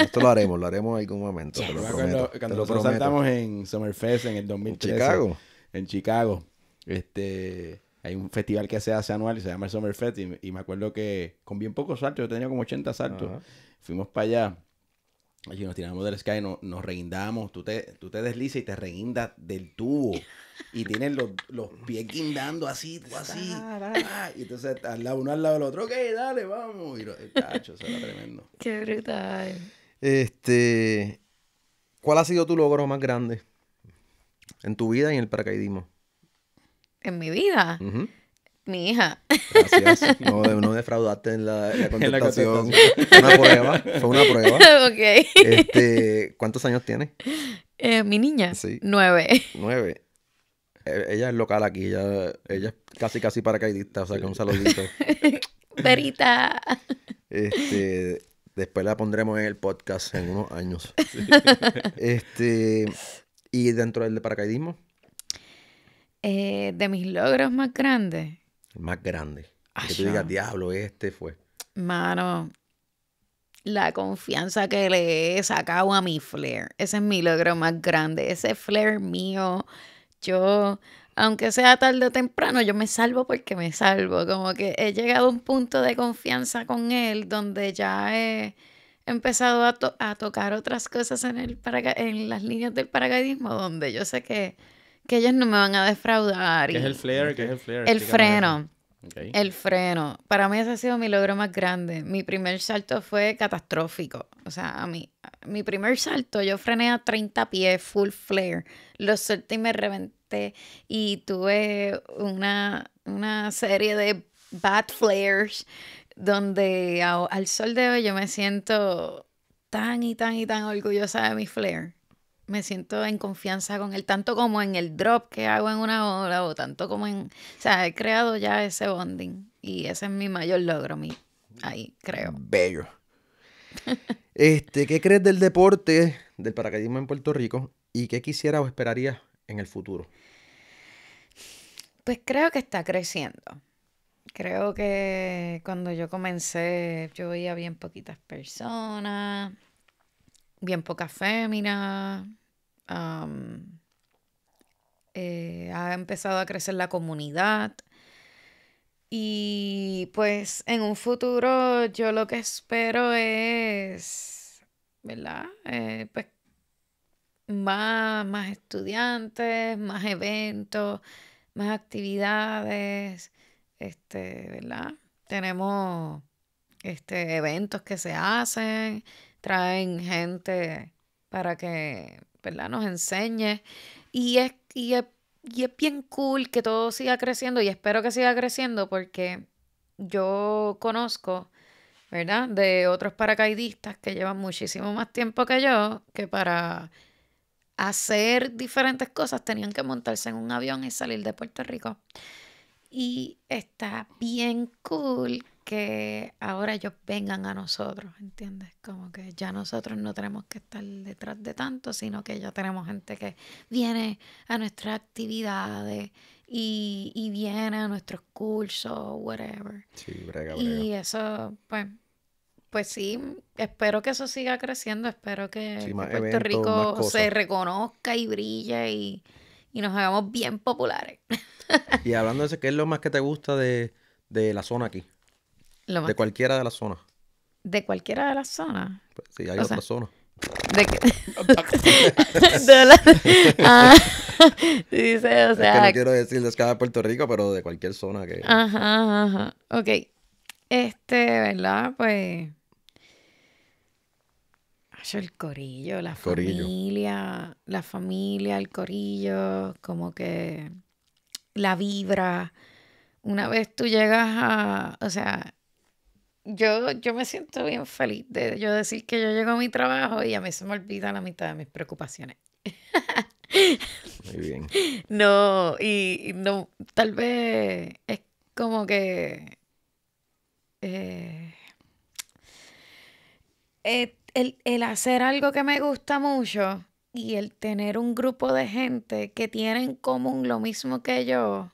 esto lo haremos, lo haremos en algún momento. Yes. Te lo prometo, cuando, cuando nosotros en Summerfest en el 2013. En Chicago. En Chicago. Este hay un festival que se hace anual y se llama el Summer Fest y, me acuerdo que con bien pocos saltos, yo tenía como 80 saltos, fuimos para allá. Allí nos tiramos del sky, nos reindamos, Tú te, tú deslizas y te reindas del tubo. Y tienes los, los pies guindando así, así. Ah, y entonces al lado uno al lado del otro, ok, dale, vamos. Y eso tremendo. Qué brutal. Este, ¿Cuál ha sido tu logro más grande en tu vida y en el paracaidismo? en mi vida. Mi hija. Gracias. No, defraudaste en la, contestación. fue una prueba. Fue una prueba. Este, ¿Cuántos años tiene? Eh, mi niña. Nueve. Nueve. Eh, ella es local aquí. Ella, es casi, casi paracaidista. O sea, que un saludito. Perita. Este, después la pondremos en el podcast en unos años. Este, ¿Y dentro del paracaidismo? Eh, de mis logros más grandes. Más grandes. Que tú digas, diablo, este fue. Mano, la confianza que le he sacado a mi flair. Ese es mi logro más grande. Ese flair mío. Yo, aunque sea tarde o temprano, yo me salvo porque me salvo. Como que he llegado a un punto de confianza con él donde ya he empezado a, tocar otras cosas en, el en las líneas del paracaidismo donde yo sé que que ellos no me van a defraudar. ¿Qué es el flare? el freno. El freno. Para mí ese ha sido mi logro más grande. Mi primer salto fue catastrófico. O sea, a mí, mi primer salto, yo frené a 30 pies, full flare. Lo solté y me reventé. Y tuve una, serie de bad flares donde al sol de hoy yo me siento tan y tan y tan orgullosa de mi flare me siento en confianza con él, tanto como en el drop que hago en una hora o tanto como en... O sea, he creado ya ese bonding y ese es mi mayor logro, mi... ahí creo. Bello. este, ¿Qué crees del deporte del paracaidismo en Puerto Rico y qué quisiera o esperarías en el futuro? Pues creo que está creciendo. Creo que cuando yo comencé yo veía bien poquitas personas bien poca fémina, eh, ha empezado a crecer la comunidad. Y pues en un futuro yo lo que espero es, ¿verdad? Eh, pues más, más estudiantes, más eventos, más actividades, este, ¿verdad? Tenemos este, eventos que se hacen, traen gente para que ¿verdad? nos enseñe. Y es, y bien cool que todo siga creciendo y espero que siga creciendo porque yo conozco, ¿verdad? De otros paracaidistas que llevan muchísimo más tiempo que yo, que para hacer diferentes cosas tenían que montarse en un avión y salir de Puerto Rico. Y está bien cool que ahora ellos vengan a nosotros, ¿entiendes? Como que ya nosotros no tenemos que estar detrás de tanto, sino que ya tenemos gente que viene a nuestras actividades y, viene a nuestros cursos, whatever. Y eso, pues, pues sí, espero que eso siga creciendo, espero que, Puerto Rico se reconozca y brille y, nos hagamos bien populares. y hablando de eso, ¿qué es lo más que te gusta de la zona aquí? de cualquiera de las zonas. ¿De cualquiera de las zonas? Pues, sí, hay otras De que... de la... ah, dice, o sea... Es que no quiero decir de Puerto Rico, pero de cualquier zona que... Ajá, ajá. Ok. Este, ¿verdad? Pues... El corillo, la familia, la familia, el corillo, como que la vibra. Una vez tú llegas a, o sea, yo, me siento bien feliz de yo decir que yo llego a mi trabajo y a mí se me olvida la mitad de mis preocupaciones. Muy bien. No, y no, tal vez es como que eh, eh, el, el hacer algo que me gusta mucho y el tener un grupo de gente que tiene en común lo mismo que yo,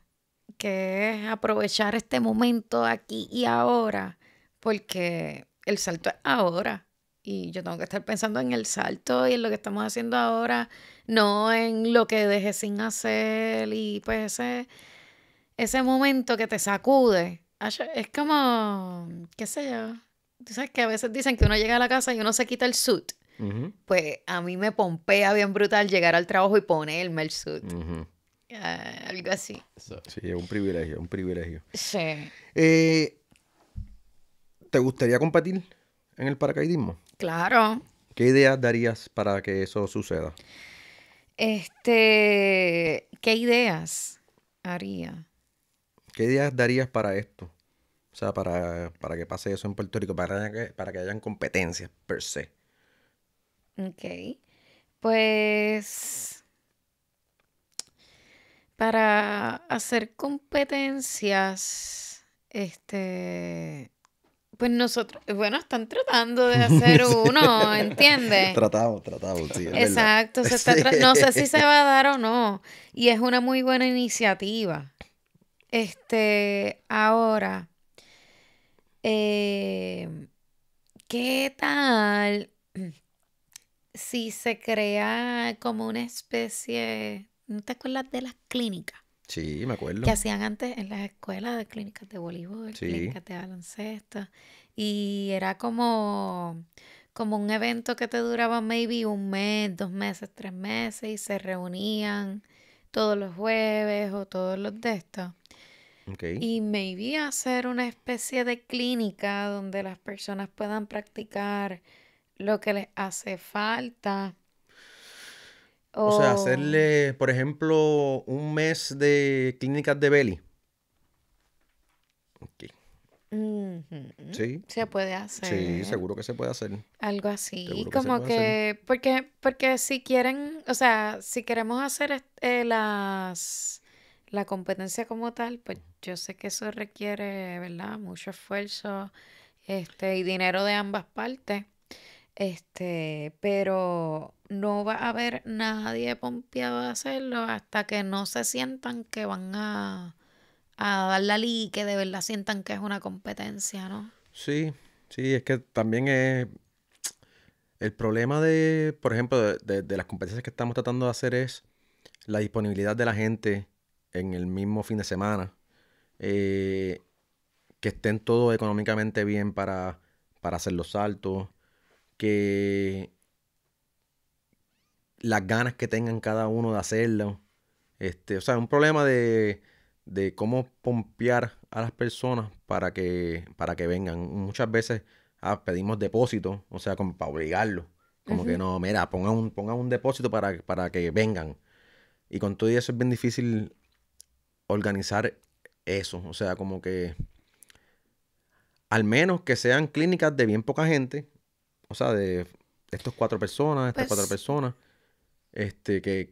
que es aprovechar este momento aquí y ahora porque el salto es ahora y yo tengo que estar pensando en el salto y en lo que estamos haciendo ahora, no en lo que dejé sin hacer y pues ese, ese momento que te sacude. Es como, qué sé yo, tú sabes que a veces dicen que uno llega a la casa y uno se quita el suit. Pues a mí me pompea bien brutal llegar al trabajo y ponerme el suit. Ah, algo así. Sí, es un privilegio, un privilegio. Sí. Eh, ¿Te gustaría competir en el paracaidismo? Claro. ¿Qué ideas darías para que eso suceda? Este, ¿qué ideas haría? ¿Qué ideas darías para esto? O sea, para, que pase eso en Puerto Rico, para que, para que hayan competencias per se. Ok. Pues para hacer competencias, este, pues nosotros, bueno, están tratando de hacer uno, ¿entiendes? tratamos, tratamos, sí. Exacto, se está no sé si se va a dar o no. Y es una muy buena iniciativa. Este, ahora, eh, ¿qué tal si se crea como una especie, ¿no te acuerdas de las clínicas? Sí, me acuerdo. Que hacían antes en las escuelas de clínicas de voleibol, clínicas de baloncesto. Y era como, como un evento que te duraba maybe un mes, dos meses, tres meses, y se reunían todos los jueves o todos los de estos. Okay. Y maybe hacer una especie de clínica donde las personas puedan practicar lo que les hace falta o, sea, oh. hacerle, por ejemplo, un mes de clínicas de belly. Ok. Sí. Se puede hacer. Sí, seguro que se puede hacer. Algo así. y como que, porque si quieren, o sea, si queremos hacer eh, las la competencia como tal, pues yo sé que eso requiere, ¿verdad? Mucho esfuerzo este y dinero de ambas partes. Este, pero no va a haber nadie pompeado de hacerlo hasta que no se sientan que van a, a dar la y que de verdad sientan que es una competencia, ¿no? Sí, sí, es que también es el problema de, por ejemplo, de, las competencias que estamos tratando de hacer es la disponibilidad de la gente en el mismo fin de semana. Eh, que estén todos económicamente bien para, para hacer los saltos. Que las ganas que tengan cada uno de hacerlo. Este, o sea, es un problema de, cómo pompear a las personas para que, para que vengan. Muchas veces ah, pedimos depósito, o sea, como para obligarlo, Como que no, mira, pongan un, ponga un depósito para, para que vengan. Y con todo eso es bien difícil organizar eso. O sea, como que al menos que sean clínicas de bien poca gente, o sea, de estas cuatro personas, estas cuatro pues personas este, que,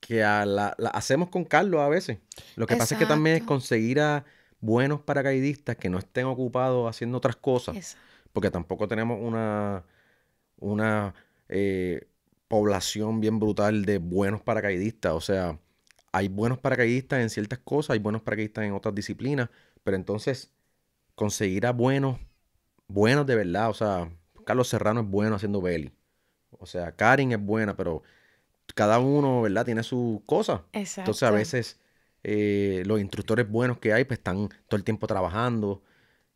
que, la, hacemos con Carlos a veces. Lo que pasa es que también es conseguir a buenos paracaidistas que no estén ocupados haciendo otras cosas, porque tampoco tenemos una, una eh, población bien brutal de buenos paracaidistas, o sea, hay buenos paracaidistas en ciertas cosas, hay buenos paracaidistas en otras disciplinas, pero entonces conseguir a buenos, buenos de verdad, o sea, Carlos Serrano es bueno haciendo belly. O sea, Karin es buena, pero cada uno, ¿verdad? Tiene su cosa. Exacto. Entonces a veces eh, los instructores buenos que hay, pues están todo el tiempo trabajando.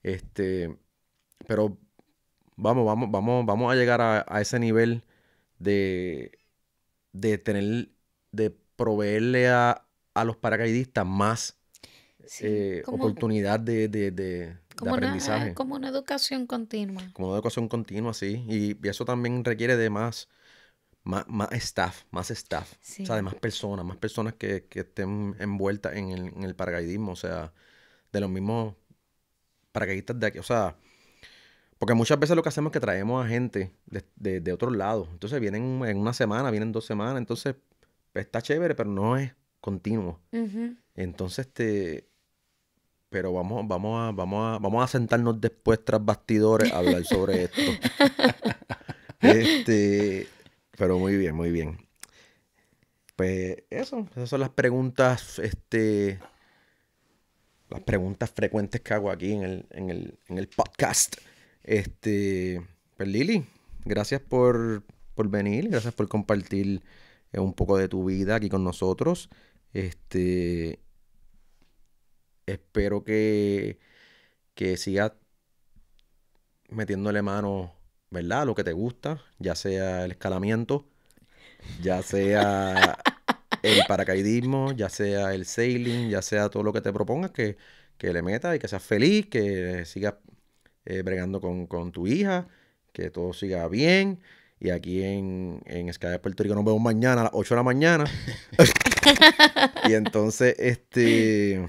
Este, pero vamos, vamos, vamos, vamos a llegar a, ese nivel de, de tener, de proveerle a, los paracaidistas más eh, oportunidad de, como Una, como una educación continua. Como una educación continua, sí. Y, eso también requiere de más, más, staff, más staff. O sea, de más personas, más personas que, estén envueltas en el, en O sea, de los mismos paracaidistas de aquí. O sea, porque muchas veces lo que hacemos es que traemos a gente de, otro lado. Entonces vienen en una semana, vienen dos semanas. Entonces pues, está chévere, pero no es continuo. Entonces, este, pero vamos, vamos, a, vamos, vamos a sentarnos después tras bastidores a hablar sobre esto. este, pero muy bien, muy bien. Pues eso, esas son las preguntas, este, las preguntas frecuentes que hago aquí en el, podcast. Este, pues Lili, gracias por, venir, gracias por compartir eh, un poco de tu vida aquí con nosotros. Este, Espero que, que sigas metiéndole mano, ¿verdad? A lo que te gusta, ya sea el escalamiento, ya sea el paracaidismo, ya sea el sailing, ya sea todo lo que te propongas, que, le metas y que seas feliz, que sigas eh, bregando con, tu hija, que todo siga bien. Y aquí en, en de Puerto Rico nos vemos mañana a las 8 de la mañana. y entonces, este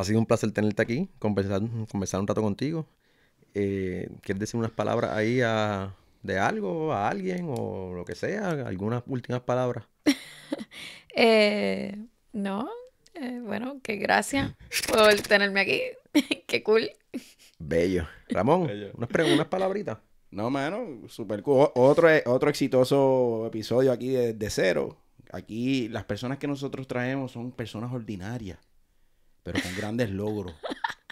ha sido un placer tenerte aquí, conversar, un rato contigo. Eh, ¿Quieres decir unas palabras ahí de algo, a alguien o lo que sea? ¿Algunas últimas palabras? Eh, no, eh, bueno, que gracias por tenerme aquí. Qué cool. Bello. Ramón, unas, unas palabritas. No, mano, super cool. Otro, otro exitoso episodio aquí de cero. Aquí las personas que nosotros traemos son personas ordinarias pero con grandes logros,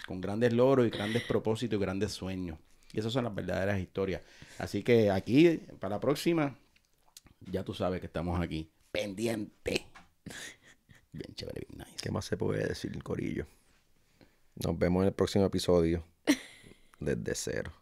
con grandes logros y grandes propósitos y grandes sueños. Y esas son las verdaderas historias. Así que aquí, para la próxima, ya tú sabes que estamos aquí, pendiente. Bien chévere, ¿Qué más se puede decir, Corillo? Nos vemos en el próximo episodio. Desde cero.